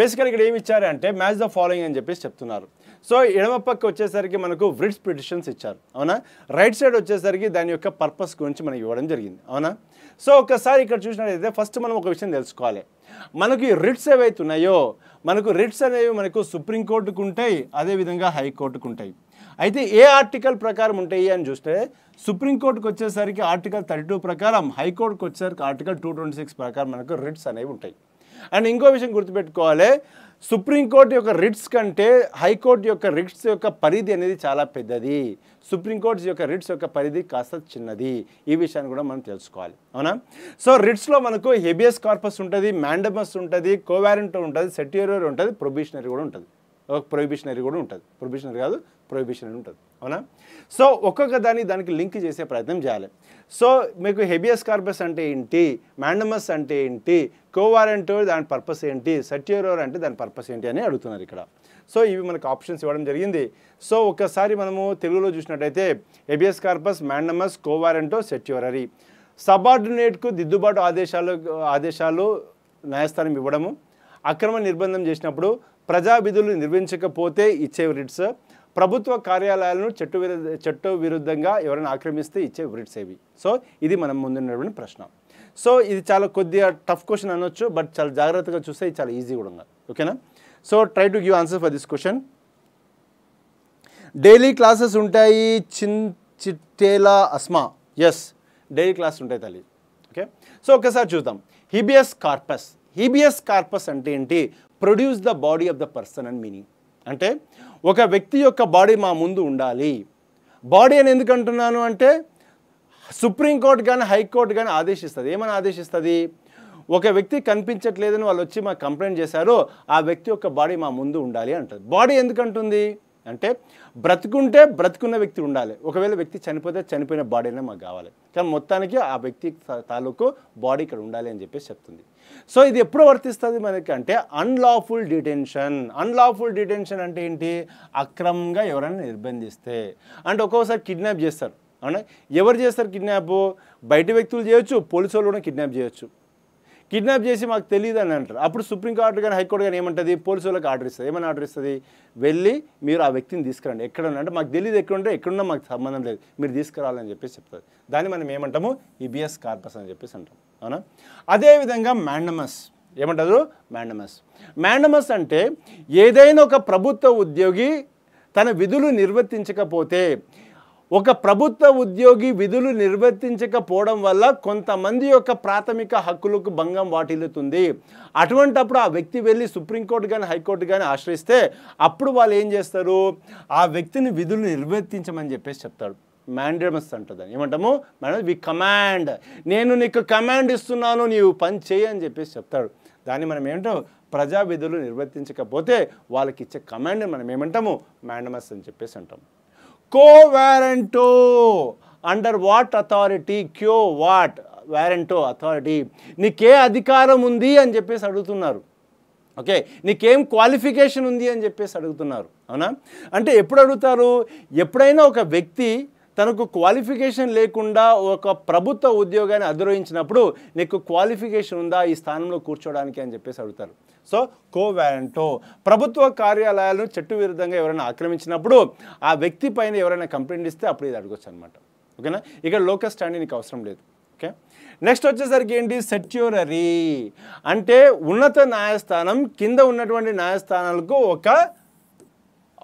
బేసికల్ ఇక్కడ ఏమి ఇచ్చారంటే మ్యాచ్ ద ఫాలోయింగ్ అని చెప్పేసి చెప్తున్నారు సో ఎడమ పక్క వచ్చేసరికి మనకు వ్రిడ్స్ ప్రిడిషన్స్ ఇచ్చారు అవునా రైట్ సైడ్ వచ్చేసరికి దాని యొక్క పర్పస్ గురించి మనకి ఇవ్వడం జరిగింది అవునా సో ఒకసారి ఇక్కడ చూసినట్లయితే ఫస్ట్ మనం ఒక విషయం తెలుసుకోవాలి మనకి రిట్స్ ఏవైతే ఉన్నాయో మనకు రిట్స్ అనేవి మనకు సుప్రీంకోర్టుకు ఉంటాయి అదేవిధంగా హైకోర్టుకు ఉంటాయి అయితే ఏ ఆర్టికల్ ప్రకారం ఉంటాయి అని చూస్తే సుప్రీంకోర్టుకు వచ్చేసరికి ఆర్టికల్ థర్టీ టూ ప్రకారం హైకోర్టుకు వచ్చేసరికి ఆర్టికల్ టూ ట్వంటీ సిక్స్ ప్రకారం మనకు రిట్స్ అనేవి ఉంటాయి అండ్ ఇంకో విషయం గుర్తుపెట్టుకోవాలి సుప్రీంకోర్టు యొక్క రిట్స్ కంటే హైకోర్టు యొక్క రిట్స్ యొక్క పరిధి అనేది చాలా పెద్దది సుప్రీంకోర్టు యొక్క రిట్స్ యొక్క పరిధి కాస్త చిన్నది ఈ విషయాన్ని కూడా మనం తెలుసుకోవాలి అవునా సో రిట్స్లో మనకు హెబియస్ కార్పస్ ఉంటుంది మ్యాండమస్ ఉంటుంది కోవారెంట్ ఉంటుంది సెట్యూరియర్ ఉంటుంది ప్రొబిషనరీ కూడా ఉంటుంది ఒక ప్రొహిబిషనరీ కూడా ఉంటుంది ప్రొబిషనరీ కాదు ప్రొహిబిషనరీ ఉంటుంది అవునా సో ఒక్కొక్క దాన్ని దానికి లింక్ చేసే ప్రయత్నం చేయాలి సో మీకు హెబియస్ కార్పస్ అంటే ఏంటి మ్యాండమస్ అంటే ఏంటి కోవారెంట్ దాని పర్పస్ ఏంటి సట్యూరోర్ అంటే దాని పర్పస్ ఏంటి అని అడుగుతున్నారు ఇక్కడ సో ఇవి మనకు ఆప్షన్స్ ఇవ్వడం జరిగింది సో ఒకసారి మనము తెలుగులో చూసినట్టయితే habeas corpus mandamus quo warranto certiorari సబార్డినేట్కు దిద్దుబాటు ఆదేశాలు ఆదేశాలు న్యాయస్థానం ఇవ్వడము అక్రమ నిర్బంధం చేసినప్పుడు ప్రజా విధులు నిర్వహించకపోతే ఇచ్చే రిట్స్ ప్రభుత్వ కార్యాలయాలను చెట్టు విరుద్ధ చెట్టు విరుద్ధంగా ఎవరైనా ఆక్రమిస్తే ఇచ్చే రిట్స్ ఏవి సో ఇది మనం ముందున్నటువంటి ప్రశ్న సో ఇది చాలా కొద్దిగా టఫ్ క్వశ్చన్ అనొచ్చు బట్ చాలా జాగ్రత్తగా చూస్తే ఇది చాలా ఈజీ కూడా ఓకేనా so try to give answer for this question daily classes ఉంటాయి చిన్ చిట్టేలా అస్మా ఎస్ డైలీ క్లాస్ ఉంటాయి తల్లి ఓకే సో ఒకసారి చూద్దాం హిబియస్ కార్పస్ హిబియస్ కార్పస్ అంటే ఏంటి produce the body of the person and meaning అంటే ఒక వ్యక్తి యొక్క బాడీ మా ముందు ఉండాలి బాడీ అని ఎందుకు అంటున్నాను అంటే సుప్రీంకోర్టు కానీ హైకోర్టు కానీ ఆదేశిస్తుంది ఏమని ఆదేశిస్తుంది ఒక వ్యక్తి కనిపించట్లేదని వాళ్ళు వచ్చి మాకు కంప్లైంట్ చేశారు ఆ వ్యక్తి యొక్క బాడీ మా ముందు ఉండాలి అంటుంది బాడీ ఎందుకంటుంది అంటే బ్రతుకుంటే బ్రతుకున్న వ్యక్తి ఉండాలి ఒకవేళ వ్యక్తి చనిపోతే చనిపోయిన బాడీనే మాకు కావాలి కానీ మొత్తానికి ఆ వ్యక్తి తాలూకు బాడీ ఇక్కడ ఉండాలి అని చెప్పేసి చెప్తుంది సో ఇది ఎప్పుడు వర్తిస్తుంది మనకి అంటే అన్లాఫుల్ డిటెన్షన్ అన్లాఫుల్ డిటెన్షన్ అంటే ఏంటి అక్రమంగా ఎవరైనా నిర్బంధిస్తే అంటే ఒక్కోసారి కిడ్నాప్ చేస్తారు అవునా ఎవరు చేస్తారు కిడ్నాప్ బయట వ్యక్తులు చేయొచ్చు పోలీసు వాళ్ళు కూడా కిడ్నాప్ చేయొచ్చు కిడ్నాప్ చేసి మాకు తెలియదు అని అంటారు అప్పుడు సుప్రీంకోర్టు కానీ హైకోర్టు కానీ ఏమంటుంది పోలీసు వాళ్ళకి ఆర్డర్ ఇస్తుంది ఏమైనా ఆర్డర్ ఇస్తుంది వెళ్ళి మీరు ఆ వ్యక్తిని తీసుకురండి ఎక్కడ అంటే మాకు తెలియదు ఎక్కడ ఉంటే ఎక్కడున్నా మాకు సంబంధం లేదు మీరు తీసుకురావాలని చెప్పేసి చెప్తుంది దాన్ని మనం ఏమంటాము ఈబిఎస్ e కార్పస్ అని చెప్పేసి అంటాం అవునా అదేవిధంగా మ్యాండమస్ ఏమంటారు మ్యాండమస్ మ్యాండమస్ అంటే ఏదైనా ఒక ప్రభుత్వ ఉద్యోగి తన విధులు నిర్వర్తించకపోతే ఒక ప్రభుత్వ ఉద్యోగి విధులు నిర్వర్తించకపోవడం వల్ల కొంతమంది యొక్క ప్రాథమిక హక్కులకు భంగం వాటిల్లుతుంది అటువంటప్పుడు ఆ వ్యక్తి వెళ్ళి సుప్రీంకోర్టు కానీ హైకోర్టు కానీ ఆశ్రయిస్తే అప్పుడు వాళ్ళు ఏం చేస్తారు ఆ వ్యక్తిని విధులు నిర్వర్తించమని చెప్పేసి చెప్తాడు మ్యాండమస్ అంటుందని ఏమంటాము మేడం వి కమాండ్ నేను నీకు కమాండ్ ఇస్తున్నాను నీవు పని చేయి అని చెప్పేసి చెప్తాడు దాన్ని మనం ఏమంటాం ప్రజా విధులు నిర్వర్తించకపోతే వాళ్ళకి ఇచ్చే కమాండ్ని మనం ఏమంటాము మ్యాండమస్ అని చెప్పేసి అంటాము quo warranto under what authority quo what warranto authority నీకే అధికారం ఉంది అని చెప్పేసి అడుగుతున్నారు ఓకే నీకేం క్వాలిఫికేషన్ ఉంది అని చెప్పేసి అడుగుతున్నారు అవునా అంటే ఎప్పుడు అడుగుతారు ఎప్పుడైనా ఒక వ్యక్తి తనకు క్వాలిఫికేషన్ లేకుండా ఒక ప్రభుత్వ ఉద్యోగాన్ని అధిరోహించినప్పుడు నీకు క్వాలిఫికేషన్ ఉందా ఈ స్థానంలో కూర్చోడానికి అని చెప్పేసి అడుగుతారు సో కోవారంటో ప్రభుత్వ కార్యాలయాలను చెట్టు విరుద్ధంగా ఎవరైనా ఆక్రమించినప్పుడు ఆ వ్యక్తి పైన ఎవరైనా కంప్లైంట్ ఇస్తే అప్పుడు ఇది అడగొచ్చు అనమాట ఓకేనా ఇక్కడ లోకల్ స్టాండింగ్ నీకు అవసరం లేదు ఓకే నెక్స్ట్ వచ్చేసరికి ఏంటి సెట్యూరరీ అంటే ఉన్నత న్యాయస్థానం కింద ఉన్నటువంటి న్యాయస్థానాలకు ఒక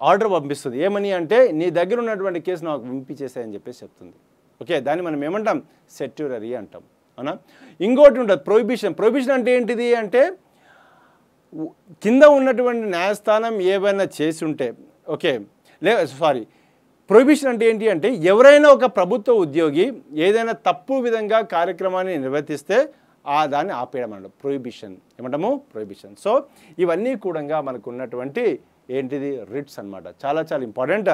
ఆర్డర్ పంపిస్తుంది ఏమని అంటే నీ దగ్గర ఉన్నటువంటి కేసు నాకు పంపించేసాయని చెప్పేసి చెప్తుంది ఓకే దాన్ని మనం ఏమంటాం సెట్యురీ అంటాం అవునా ఇంకోటి ఉంటుంది ప్రొహిబిషన్ ప్రొహిబిషన్ అంటే ఏంటిది అంటే కింద ఉన్నటువంటి న్యాయస్థానం ఏవైనా చేసి ఉంటే ఓకే లే సారీ ప్రొహిబిషన్ అంటే ఏంటి అంటే ఎవరైనా ఒక ప్రభుత్వ ఉద్యోగి ఏదైనా తప్పు విధంగా కార్యక్రమాన్ని నిర్వర్తిస్తే ఆ దాన్ని ఆపేయడం అంటాం ప్రొహిబిషన్ ఏమంటాము ప్రొహిబిషన్ సో ఇవన్నీ కూడా మనకు ఉన్నటువంటి ఏంటిది రిట్స్ అనమాట చాలా చాలా important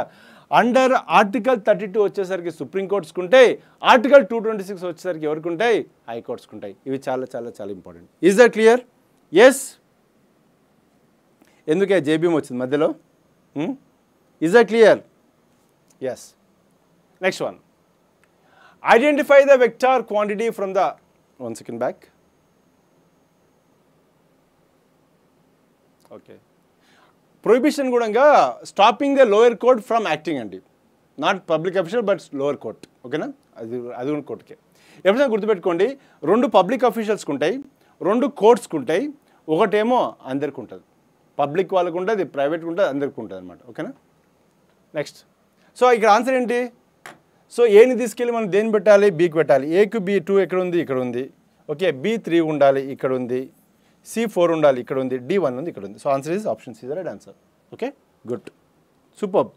under article thirty two వచ్చేసరికి సుప్రీంకోర్ట్స్కి ఉంటాయి ఆర్టికల్ టూ ట్వంటీ సిక్స్ వచ్చేసరికి ఎవరికి ఉంటాయి హైకోర్ట్స్కి ఉంటాయి ఇవి చాలా చాలా చాలా important is the clear yes ఎందుకే జేబీఎం వచ్చింది మధ్యలో is the clear yes next one identify the vector quantity from the one second back okay prohibition కూడా stopping the lower court from acting అండి not public official but lower court ఓకేనా అది అది కోర్టుకే ఎప్పుడైనా గుర్తుపెట్టుకోండి రెండు పబ్లిక్ అఫీషియల్స్కి ఉంటాయి రెండు కోర్ట్స్కి ఉంటాయి ఒకటేమో అందరికి ఉంటుంది పబ్లిక్ వాళ్ళకు ఉంటుంది ప్రైవేట్కి ఉంటుంది అందరికి ఉంటుంది అనమాట ఓకేనా నెక్స్ట్ సో ఇక్కడ ఆన్సర్ ఏంటి సో ఏని తీసుకెళ్ళి మనం దేని పెట్టాలి బీకి పెట్టాలి ఏకు బీ టూ ఎక్కడ ఉంది ఇక్కడ ఉంది ఓకే బీ త్రీ ఉండాలి ఇక్కడ ఉంది సి ఫోర్ ఉండాలి ఇక్కడ ఉంది డి వన్ ఉంది ఇక్కడ ఉంది so answer is option C the right answer okay good super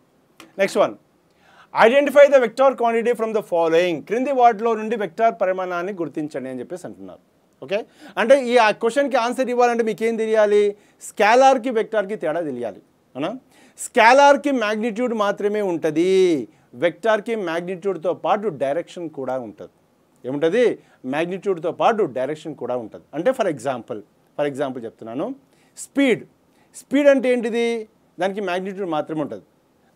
next one identify the vector quantity from the following క్రింది వాటిలో నుండి వెక్టార్ పరిమాణాన్ని గుర్తించండి అని చెప్పేసి అంటున్నారు ఓకే అంటే ఈ క్వశ్చన్కి ఆన్సర్ ఇవ్వాలంటే మీకు ఏం తెలియాలి స్కాలార్కి వెక్టార్కి తేడా తెలియాలి అవునా స్కాలార్కి మ్యాగ్నిట్యూడ్ మాత్రమే ఉంటుంది వెక్టార్కి మ్యాగ్నిట్యూడ్తో పాటు డైరెక్షన్ కూడా ఉంటుంది ఏముంటుంది మ్యాగ్నిట్యూడ్తో పాటు డైరెక్షన్ కూడా ఉంటుంది అంటే ఫర్ ఎగ్జాంపుల్ ఫర్ ఎగ్జాంపుల్ చెప్తున్నాను స్పీడ్ స్పీడ్ అంటే ఏంటిది దానికి మ్యాగ్నిట్యూడ్ మాత్రమే ఉంటుంది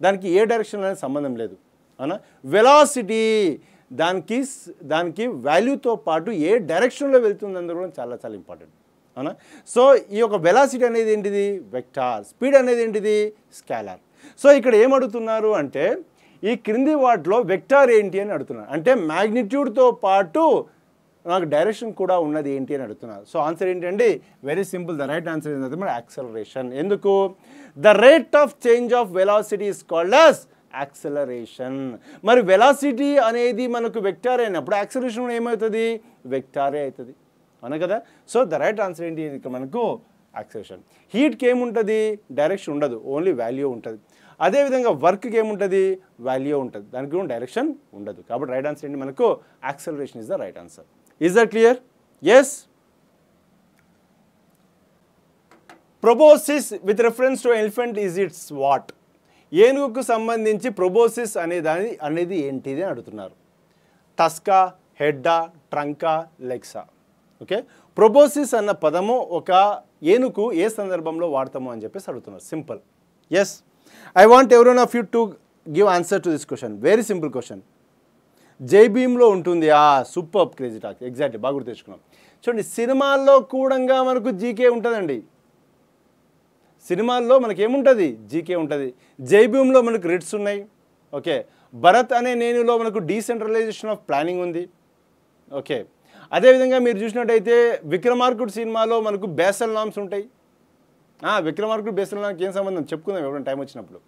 దానికి ఏ డైరెక్షన్ అనేది సంబంధం లేదు అవునా వెలాసిటీ దానికి దానికి వాల్యూతో పాటు ఏ డైరెక్షన్లో అందరూ కూడా చాలా చాలా ఇంపార్టెంట్ అవునా సో ఈ యొక్క వెలాసిటీ అనేది ఏంటిది వెక్టార్ స్పీడ్ అనేది ఏంటిది స్కాలర్ సో ఇక్కడ ఏమడుగుతున్నారు అంటే ఈ క్రింది వాటిలో వెక్టార్ ఏంటి అని అడుగుతున్నారు అంటే మ్యాగ్నిట్యూడ్తో పాటు నాకు డైరెక్షన్ కూడా ఉన్నది ఏంటి అని అడుగుతున్నారు సో ఆన్సర్ ఏంటంటే very simple the right answer ఏంటంటే యాక్సలరేషన్ ఎందుకు the rate of change of velocity is called as acceleration మరి వెలాసిటీ అనేది మనకు వెక్టార్ అయినప్పుడు యాక్సలరేషన్ ఏమవుతుంది వెక్టారే అవుతుంది అవునా కదా సో ద రైట్ ఆన్సర్ ఏంటి ఇక్కడ మనకు యాక్సలరేషన్ హీట్కి ఏముంటుంది డైరెక్షన్ ఉండదు ఓన్లీ వాల్యూ ఉంటుంది అదేవిధంగా వర్క్కి ఏముంటుంది వాల్యూ ఉంటుంది దానికి డైరెక్షన్ ఉండదు కాబట్టి రైట్ ఆన్సర్ ఏంటి మనకు acceleration is the right answer Is that clear? Yes? Proboscis with reference to elephant is it's what ఏనుగుకు సంబంధించి ప్రొబోసిస్ అనే దాని అనేది ఏంటిది అని అడుగుతున్నారు తస్కా హెడ్డా ట్రంకా లెక్సా ఓకే ప్రొబోసిస్ అన్న పదము ఒక ఏనుగు ఏ సందర్భంలో వాడతాము అని చెప్పేసి అడుగుతున్నారు సింపుల్ ఎస్ ఐ వాంట్ ఎవరైనా of you to give answer to this question very simple question జైబీంలో ఉంటుంది ఆ సూపర్ క్రేజీ టాక్ ఎగ్జాక్ట్లీ బాగా గుర్తెచ్చుకున్నాం చూడండి సినిమాల్లో కూడా మనకు జీకే ఉంటుందండి సినిమాల్లో మనకి ఏముంటుంది జీకే ఉంటుంది జైభీమ్లో మనకు రిట్స్ ఉన్నాయి ఓకే భరత్ అనే నేనులో మనకు డీసెంట్రలైజేషన్ ఆఫ్ ప్లానింగ్ ఉంది ఓకే అదేవిధంగా మీరు చూసినట్టయితే విక్రమార్కుడు సినిమాలో మనకు బేసల్ నామ్స్ ఉంటాయి విక్రమార్కుడు బేసల్ నామ్కి ఏం సంబంధం చెప్పుకుందాం ఎవరైనా టైం వచ్చినప్పుడు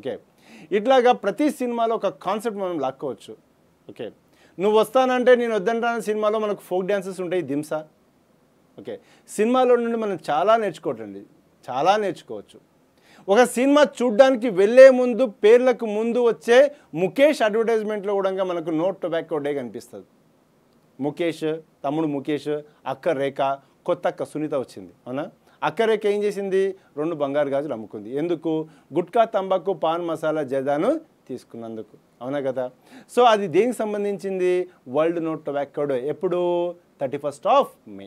ఓకే ఇట్లాగా ప్రతి సినిమాలో ఒక కాన్సెప్ట్ మనం లాక్కోవచ్చు ఓకే నువ్వు వస్తానంటే నేను వద్దంటాను సినిమాలో మనకు ఫోక్ డ్యాన్సెస్ ఉంటాయి దింస ఓకే సినిమాలో నుండి మనం చాలా నేర్చుకోవటండి చాలా నేర్చుకోవచ్చు ఒక సినిమా చూడ్డానికి వెళ్ళే ముందు పేర్లకు ముందు వచ్చే ముఖేష్ అడ్వర్టైజ్మెంట్లో కూడా మనకు నోట్ టొబాకో డే కనిపిస్తుంది ముఖేష్ తమ్ముడు ముఖేష్ అక్క రేఖ కొత్త అక్క సునీత వచ్చింది అవునా అక్క రేఖ ఏం చేసింది రెండు బంగారు గాజులు అమ్ముకుంది ఎందుకు గుట్కా తంబాకు పాన్ మసాలా జదాను తీసుకున్నందుకు అవునా కదా సో అది దేనికి సంబంధించింది వరల్డ్ నోట్ టొబాకోడో ఎప్పుడు thirty first of May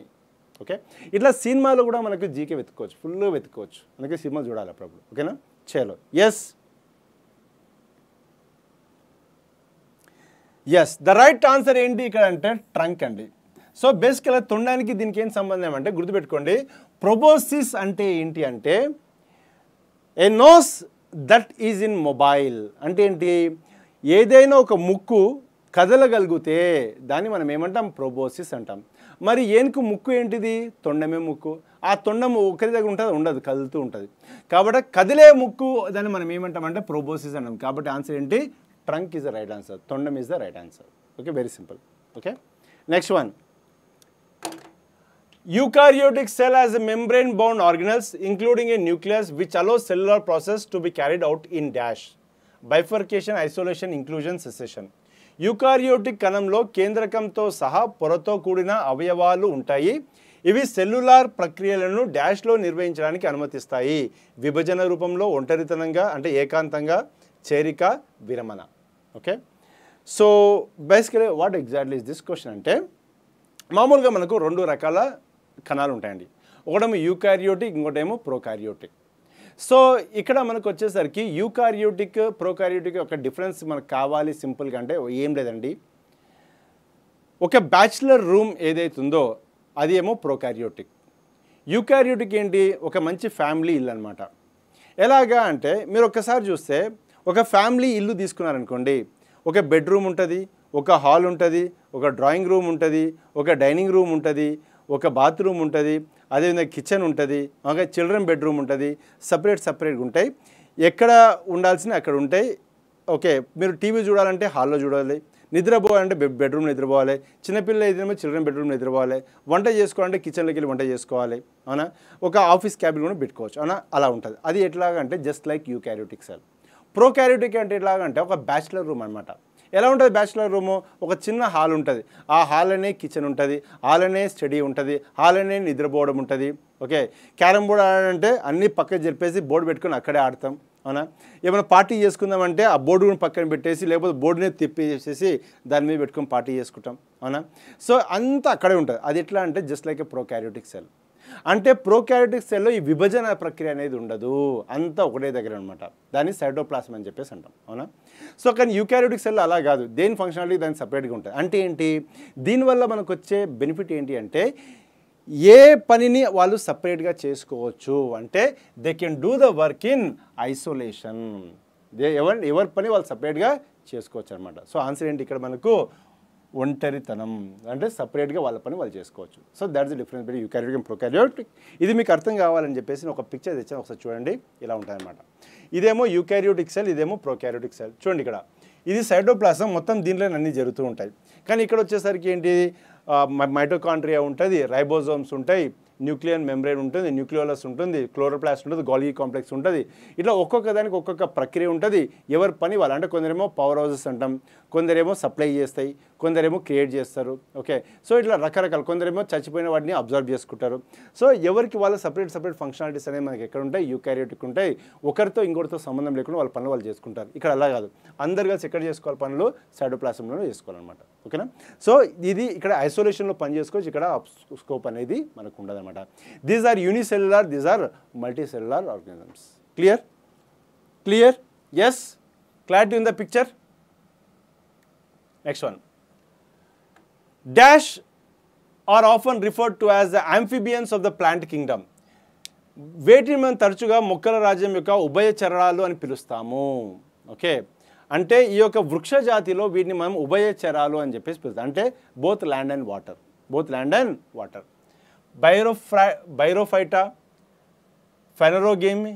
okay ఇట్లా సినిమాలో కూడా మనకు జీకే వెతుక్కోవచ్చు ఫుల్ వెతుక్కోవచ్చు అందుకే సినిమా చూడాలి అప్పుడప్పుడు ఓకేనా చేలో yes yes the right answer ఏంటి ఇక్కడ అంటే ట్రంక్ అండి సో బేసికల్గా తుండడానికి దీనికి ఏం సంబంధం అంటే గుర్తుపెట్టుకోండి ప్రొబోసిస్ అంటే ఏంటి అంటే a nose that is in mobile అంటే ఏంటి ఏదైనా ఒక ముక్కు కదలగలిగితే దాన్ని మనం ఏమంటాం ప్రోబోసిస్ అంటాం మరి ఏనుకు ముక్కు ఏంటిది తొండమే ముక్కు ఆ తొండం ఒకరి దగ్గర ఉంటుంది ఉండదు కదులుతూ ఉంటుంది కాబట్టి కదిలే ముక్కు దాన్ని మనం ఏమంటామంటే ప్రోబోసిస్ అంటాం కాబట్టి ఆన్సర్ ఏంటి trunk is the right answer తొండం is the right answer okay very simple okay next one eukaryotic cell has a membrane bound organelles including a nucleus which allow cellular process to be carried out in dash bifurcation isolation inclusion cessation eukaryotic కణంలో కేంద్రకంతో సహా పొరతో కూడిన అవయవాలు ఉంటాయి ఇవి cellular ప్రక్రియలను డాష్లో నిర్వహించడానికి అనుమతిస్తాయి విభజన రూపంలో ఒంటరితనంగా అంటే ఏకాంతంగా చేరిక విరమణ okay so basically what exactly this question అంటే మామూలుగా మనకు రెండు రకాల కణాలు ఉంటాయండి ఒకటేమో యూకారియోటిక్ ఇంకోటేమో ప్రోకారియోటిక్ సో ఇక్కడ మనకు వచ్చేసరికి యూకారియోటిక్ ప్రోకారియోటిక్ ఒక డిఫరెన్స్ మనకు కావాలి సింపుల్గా అంటే ఏం లేదండి ఒక బ్యాచిలర్ రూమ్ ఏదైతుందో అది ఏమో ప్రోకారియోటిక్ యూకారియోటిక్ ఏంటి ఒక మంచి ఫ్యామిలీ ఇల్లు అనమాట ఎలాగా అంటే మీరు ఒక్కసారి చూస్తే ఒక ఫ్యామిలీ ఇల్లు తీసుకున్నారనుకోండి ఒక బెడ్రూమ్ ఉంటుంది ఒక హాల్ ఉంటుంది ఒక డ్రాయింగ్ రూమ్ ఉంటుంది ఒక డైనింగ్ రూమ్ ఉంటుంది ఒక బాత్రూమ్ ఉంటుంది అదేవిధంగా కిచెన్ ఉంటుంది ఓకే చిల్డ్రన్ బెడ్రూమ్ ఉంటుంది సపరేట్ సపరేట్గా ఉంటాయి ఎక్కడ ఉండాల్సిన అక్కడ ఉంటాయి ఓకే మీరు టీవీ చూడాలంటే హాల్లో చూడాలి నిద్రపోవాలంటే బెడ్రూమ్ నిద్రపోవాలి చిన్నపిల్లలు ఏదైనా చిల్డ్రన్ బెడ్రూమ్ నిద్రపోవాలి వంట చేసుకోవాలంటే కిచెన్లోకి వెళ్ళి వంట చేసుకోవాలి అవునా ఒక ఆఫీస్ క్యాబిన్ కూడా పెట్టుకోవచ్చు అవునా అలా ఉంటుంది అది ఎట్లాగంటే just like eukaryotic cell prokaryotic అంటే ఎట్లాగంటే ఒక బ్యాచిలర్ రూమ్ అనమాట ఎలా ఉంటుంది బ్యాచిలర్ రూము ఒక చిన్న హాల్ ఉంటుంది ఆ హాల్ అనే కిచెన్ ఉంటుంది హాల్ అనే స్టడీ ఉంటుంది హాల్ అనే నిద్రపోవడం ఉంటుంది ఓకే క్యారమ్ బోర్డ్ ఆడాలంటే అన్నీ పక్కన జరిపేసి బోర్డు పెట్టుకుని అక్కడే ఆడతాం అవునా ఏమైనా పార్టీ చేసుకుందామంటే ఆ బోర్డు పక్కన పెట్టేసి లేకపోతే బోర్డునే తిప్పేసేసి దాని మీద పెట్టుకొని పార్టీ చేసుకుంటాం అవునా సో అంతా అక్కడే ఉంటుంది అది ఎట్లా అంటే just like a prokaryotic cell అంటే ప్రోకారియోటిక్ సెల్లో ఈ విభజన ప్రక్రియ అనేది ఉండదు అంతా ఒకటే దగ్గర అనమాట దాన్ని సైటోప్లాస్మ్ అని చెప్పేసి అంటాం అవునా సో కానీ యూకారియోటిక్ సెల్ అలా కాదు దేని ఫంక్షనాలిటీ దాన్ని సపరేట్గా ఉంటుంది అంటే ఏంటి దీనివల్ల మనకు వచ్చే బెనిఫిట్ ఏంటి అంటే ఏ పనిని వాళ్ళు సపరేట్గా చేసుకోవచ్చు అంటే they can do the work in isolation they ఎవరి ఎవరి పని వాళ్ళు సపరేట్గా చేసుకోవచ్చు అనమాట సో ఆన్సర్ ఏంటి ఇక్కడ మనకు ఒంటరితనం అంటే సపరేట్గా వాళ్ళ పని వాళ్ళు చేసుకోవచ్చు so that's difference between eukaryotic and prokaryotic ఇది మీకు అర్థం కావాలని చెప్పేసి ఒక పిక్చర్ తెచ్చాను ఒకసారి చూడండి ఇలా ఉంటాయన్నమాట ఇదేమో యూకారియోటిక్ సెల్ ఇదేమో ప్రొకారియోటిక్ సెల్ చూడండి ఇక్కడ ఇది సైడోప్లాసం మొత్తం దీనిలో అన్నీ జరుగుతూ ఉంటాయి కానీ ఇక్కడ వచ్చేసరికి ఏంటి మైటోకాండ్రియా ఉంటుంది రైబోజోమ్స్ ఉంటాయి న్యూక్లియర్ మెంబ్రెయిన్ ఉంటుంది న్యూక్లియోలస్ ఉంటుంది క్లోరోప్లాస్ట్ ఉంటుంది గోల్గి కాంప్లెక్స్ ఉంటుంది ఇట్లా ఒక్కొక్క దానికి ఒక్కొక్క ప్రక్రియ ఉంటుంది ఎవరి పని వాళ్ళు అంటే కొందరేమో పవర్ హౌజెస్ అంటాం కొందరేమో సప్లై చేస్తాయి కొందరేమో క్రియేట్ చేస్తారు ఓకే సో ఇట్లా రకరకాల కొందరేమో చచ్చిపోయిన వాటిని అబ్జర్వ్ చేసుకుంటారు సో ఎవరికి వాళ్ళ సపరేట్ సపరేట్ ఫంక్షనాలిటీస్ అనేవి మనకి ఎక్కడ ఉంటాయి యూకారియోటిక్ ఉంటాయి ఒకరితో ఇంకొకరితో సంబంధం లేకుండా వాళ్ళ పనులు వాళ్ళు చేసుకుంటారు ఇక్కడ అలా కాదు అందరు కలిసి ఎక్కడ చేసుకోవాలి పనులు సైడోప్లాసంలోనే చేసుకోవాలన్నమాట ఓకేనా సో ఇది ఇక్కడ ఐసోలేషన్లో పని చేసుకోవచ్చు ఇక్కడ స్కోప్ అనేది మనకు ఉండదన్నమాట these are unicellular these are multicellular organisms clear clear yes clarity ఉందా the picture next one Dash are often referred to as the amphibians of the plant kingdom వేటిని మనం తరచుగా మొక్కల రాజ్యం యొక్క ఉభయచరాలు అని పిలుస్తాము ఓకే అంటే ఈ యొక్క వృక్ష జాతిలో వీటిని మనం ఉభయచరాలు అని చెప్పేసి పిలుస్తాం అంటే both land and water both land and water బైరోఫ్రై bryophyta phanerogamae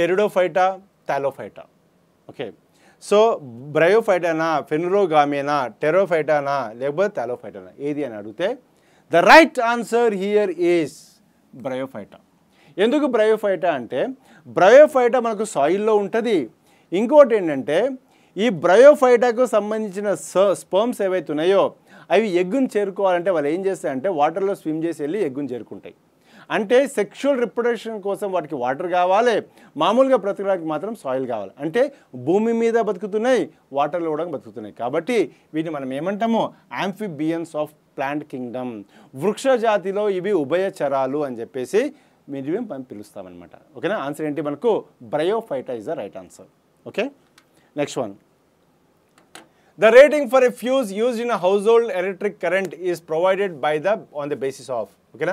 pteridophyta thallophyta okay so బ్రయోఫైటానా ఫెనరోగామేనా టెరోఫైటానా లేకపోతే తెలోఫైటానా ఏది అని అడిగితే the right answer here is bryophyta ఎందుకు బ్రయోఫైటా అంటే బ్రయోఫైటా మనకు సాయిల్లో ఉంటుంది ఇంకోటి ఏంటంటే ఈ బ్రయోఫైటాకు సంబంధించిన స్పర్మ్స్ ఏవైతే ఉన్నాయో అవి ఎగ్గును చేరుకోవాలంటే వాళ్ళు ఏం చేస్తాయంటే వాటర్లో స్విమ్ చేసి వెళ్ళి ఎగ్గును చేరుకుంటాయి అంటే సెక్షువల్ రిప్రొడక్షన్ కోసం వాటికి వాటర్ కావాలి మామూలుగా బ్రతకడానికి మాత్రం సాయిల్ కావాలి అంటే భూమి మీద బతుకుతున్నాయి వాటర్లు కూడా బతుకుతున్నాయి కాబట్టి వీటిని మనం ఏమంటాము యాంఫిబియన్స్ ఆఫ్ ప్లాంట్ కింగ్డమ్ వృక్ష జాతిలో ఇవి ఉభయచరాలు అని చెప్పేసి మీరు మనం పిలుస్తామన్నమాట ఓకేనా ఆన్సర్ ఏంటి మనకు bryophyta is the right answer okay next one the rating for a fuse use in a household electric current is provided by the on the basis of okay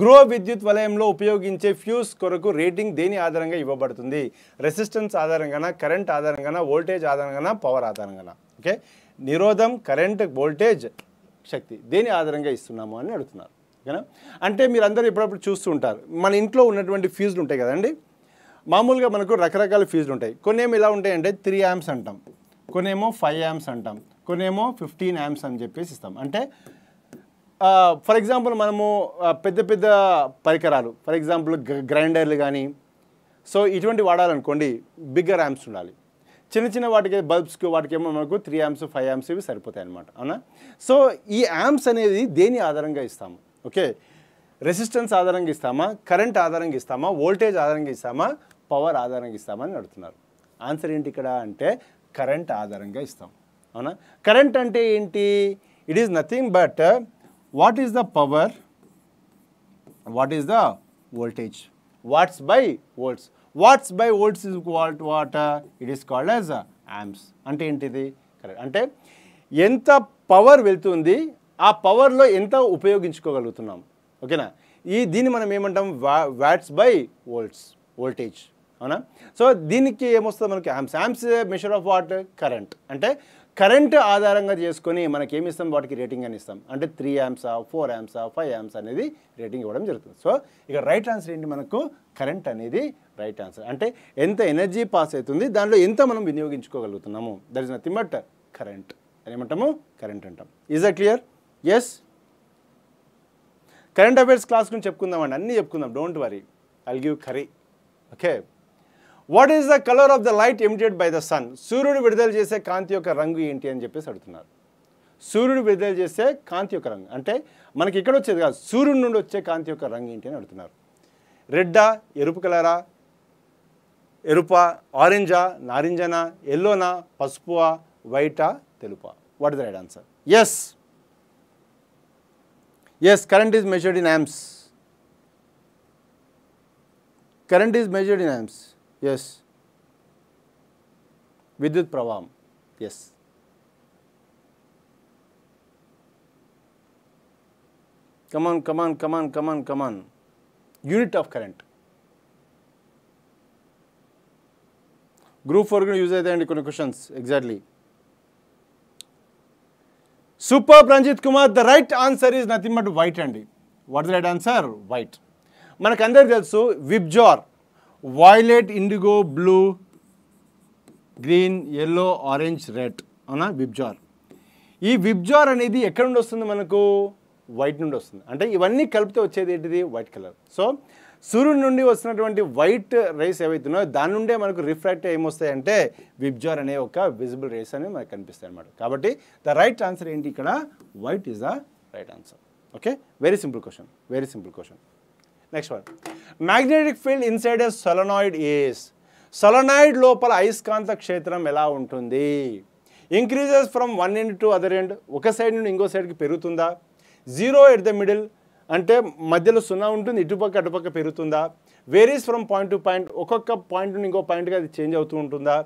గృహ విద్యుత్ వలయంలో ఉపయోగించే ఫ్యూస్ కొరకు రేటింగ్ దేని ఆధారంగా ఇవ్వబడుతుంది రెసిస్టెన్స్ ఆధారంగానా current ఆధారంగానా వోల్టేజ్ ఆధారంగానా పవర్ ఆధారంగానా ఓకే నిరోధం కరెంట్ వోల్టేజ్ శక్తి దేని ఆధారంగా ఇస్తున్నాము అని అడుగుతున్నారు ఓకేనా అంటే మీరు అందరూ ఎప్పుడప్పుడు చూస్తూ ఉంటారు మన ఇంట్లో ఉన్నటువంటి ఫ్యూజులు ఉంటాయి కదండి మామూలుగా మనకు రకరకాల ఫ్యూజులు ఉంటాయి కొన్ని ఏమి ఇలా ఉంటాయంటే త్రీ యామ్స్ అంటాం కొన్నేమో ఫైవ్ యామ్స్ అంటాం కొన్నేమో ఫిఫ్టీన్ యామ్స్ అని చెప్పేసి ఇస్తాం అంటే ఫర్ ఎగ్జాంపుల్ మనము పెద్ద పెద్ద పరికరాలు ఫర్ ఎగ్జాంపుల్ గ్రైండర్లు కానీ సో ఇటువంటి వాడాలనుకోండి బిగ్గర్ యామ్స్ ఉండాలి చిన్న చిన్న వాటికి బల్బ్స్కి వాటికి ఏమో మనకు త్రీ యామ్స్ ఫైవ్ యామ్స్ ఇవి సరిపోతాయి అనమాట అవునా సో ఈ యామ్స్ అనేది దేని ఆధారంగా ఇస్తాము ఓకే రెసిస్టెన్స్ ఆధారంగా ఇస్తామా కరెంట్ ఆధారంగా ఇస్తామా వోల్టేజ్ ఆధారంగా ఇస్తామా పవర్ ఆధారంగా ఇస్తామా అని అడుగుతున్నారు ఆన్సర్ ఏంటి ఇక్కడ అంటే కరెంట్ ఆధారంగా ఇస్తాం అవునా కరెంట్ అంటే ఏంటి it is nothing but what is the power what is the voltage watts by volts watts by volts is called what? It is uh, called as uh, amps. అంటే ఏంటిది కరెక్ట్ అంటే ఎంత power వెళ్తుంది ఆ పవర్లో ఎంత ఉపయోగించుకోగలుగుతున్నాం ఓకేనా ఈ దీన్ని మనం ఏమంటాం వా వాట్స్ బై వోల్ట్స్ వోల్టేజ్ అవునా సో దీనికి ఏమొస్తుంది మనకి amps amps measure of what current అంటే కరెంట్ ఆధారంగా చేసుకొని మనకి ఏమి ఇస్తాం వాటికి రేటింగ్ అని ఇస్తాం అంటే త్రీ యాంప్సా ఫోర్ యాంప్సా ఫైవ్ యాంప్స్ అనేది రేటింగ్ ఇవ్వడం జరుగుతుంది సో ఇక రైట్ ఆన్సర్ ఏంటి మనకు కరెంట్ అనేది రైట్ ఆన్సర్ అంటే ఎంత ఎనర్జీ పాస్ అవుతుంది దాంట్లో ఎంత మనం వినియోగించుకోగలుగుతున్నాము that is nothing but current అని ఏమంటాము కరెంట్ అంటాం is a clear yes current affairs class గురించి చెప్పుకుందాం అండి అన్నీ చెప్పుకుందాం డోంట్ వరీ ఐల్ గివ్ కరీ okay what is the colour of the light emitted by the sun సూర్యుడు విడుదల చేసే కాంతి యొక్క రంగు ఏంటి అని చెప్పేసి అడుగుతున్నారు సూర్యుడు విడుదల చేసే కాంతి యొక్క రంగు అంటే మనకి ఇక్కడ వచ్చేది కాదు సూర్యుడి నుండి వచ్చే కాంతి యొక్క రంగు ఏంటి అని అడుగుతున్నారు రెడ్డా ఎరుపు కలరా ఎరుప ఆరెంజా నారింజనా ఎల్లోనా పసుపు వైటా తెలుపా what is the right answer yes yes current is measured in amps current is measured in amps yes విద్యుత్ ప్రవాహం yes come on come on come on come on come on unit of current group four కూడా యూజ్ అవుతాయండి కొన్ని questions exactly super Ranjith Kumar the right answer is nothing but white అండి what the right answer white మనకు అందరికీ తెలుసు VIBGYOR violet indigo blue green yellow orange red అవునా VIBGYOR ఈ విబ్జార్ అనేది ఎక్కడ నుండి వస్తుంది మనకు వైట్ నుండి వస్తుంది అంటే ఇవన్నీ కలిపితే వచ్చేది ఏంటిది వైట్ కలర్ సో సూర్యుడి నుండి వస్తున్నటువంటి వైట్ రైస్ ఏవైతున్నాయో దాని నుండే మనకు రిఫ్రాక్ట్ ఏమొస్తాయంటే విబ్జార్ అనే ఒక విజిబుల్ రైస్ అని మనకు కనిపిస్తాయి అనమాట కాబట్టి ద రైట్ ఆన్సర్ ఏంటి ఇక్కడ white is the right answer okay very simple question very simple question next one magnetic field inside is solenoid is solenoid లోపల అయస్కాంత క్షేత్రం ఎలా ఉంటుంది increases from one end to other end ఒక side నుండి ఇంకో సైడ్కి పెరుగుతుందా జీరో ఎట్ ద మిడిల్ అంటే మధ్యలో సున్నా ఉంటుంది ఇటుపక్క అటుపక్క పెరుగుతుందా varies from point to point ఒక్కొక్క పాయింట్ నుండి ఇంకో పాయింట్గా అది చేంజ్ అవుతూ ఉంటుందా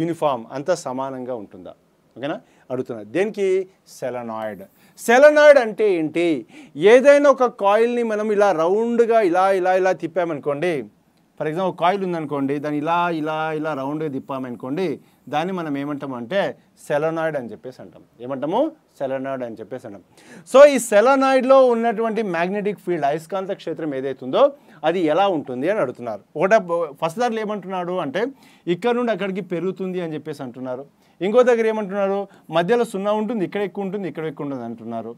యూనిఫామ్ అంతా సమానంగా ఉంటుందా ఓకేనా అడుగుతున్నా దేనికి సెలనాయిడ్ సెలనాయిడ్ అంటే ఏంటి ఏదైనా ఒక కాయిల్ని మనం ఇలా రౌండ్గా ఇలా ఇలా ఇలా తిప్పామనుకోండి ఫర్ ఎగ్జాంపుల్ కాయిల్ ఉందనుకోండి దాన్ని ఇలా ఇలా ఇలా రౌండ్గా తిప్పామనుకోండి దాన్ని మనం అంటే సెలనాయిడ్ అని చెప్పేసి అంటాం ఏమంటాము సెలనాయిడ్ అని చెప్పేసి అంటాం సో ఈ సెలనాయిడ్లో ఉన్నటువంటి మ్యాగ్నెటిక్ ఫీల్డ్ అయస్కాంత క్షేత్రం ఏదైతుందో అది ఎలా ఉంటుంది అని అడుగుతున్నారు ఒకట ఫస్ట్ దారిలో ఏమంటున్నాడు అంటే ఇక్కడ నుండి అక్కడికి పెరుగుతుంది అని చెప్పేసి అంటున్నారు ఇంకో దగ్గర ఏమంటున్నారు మధ్యలో సున్నా ఉంటుంది ఇక్కడ ఎక్కువ ఉంటుంది ఇక్కడ ఎక్కువ ఉంటుంది అంటున్నారు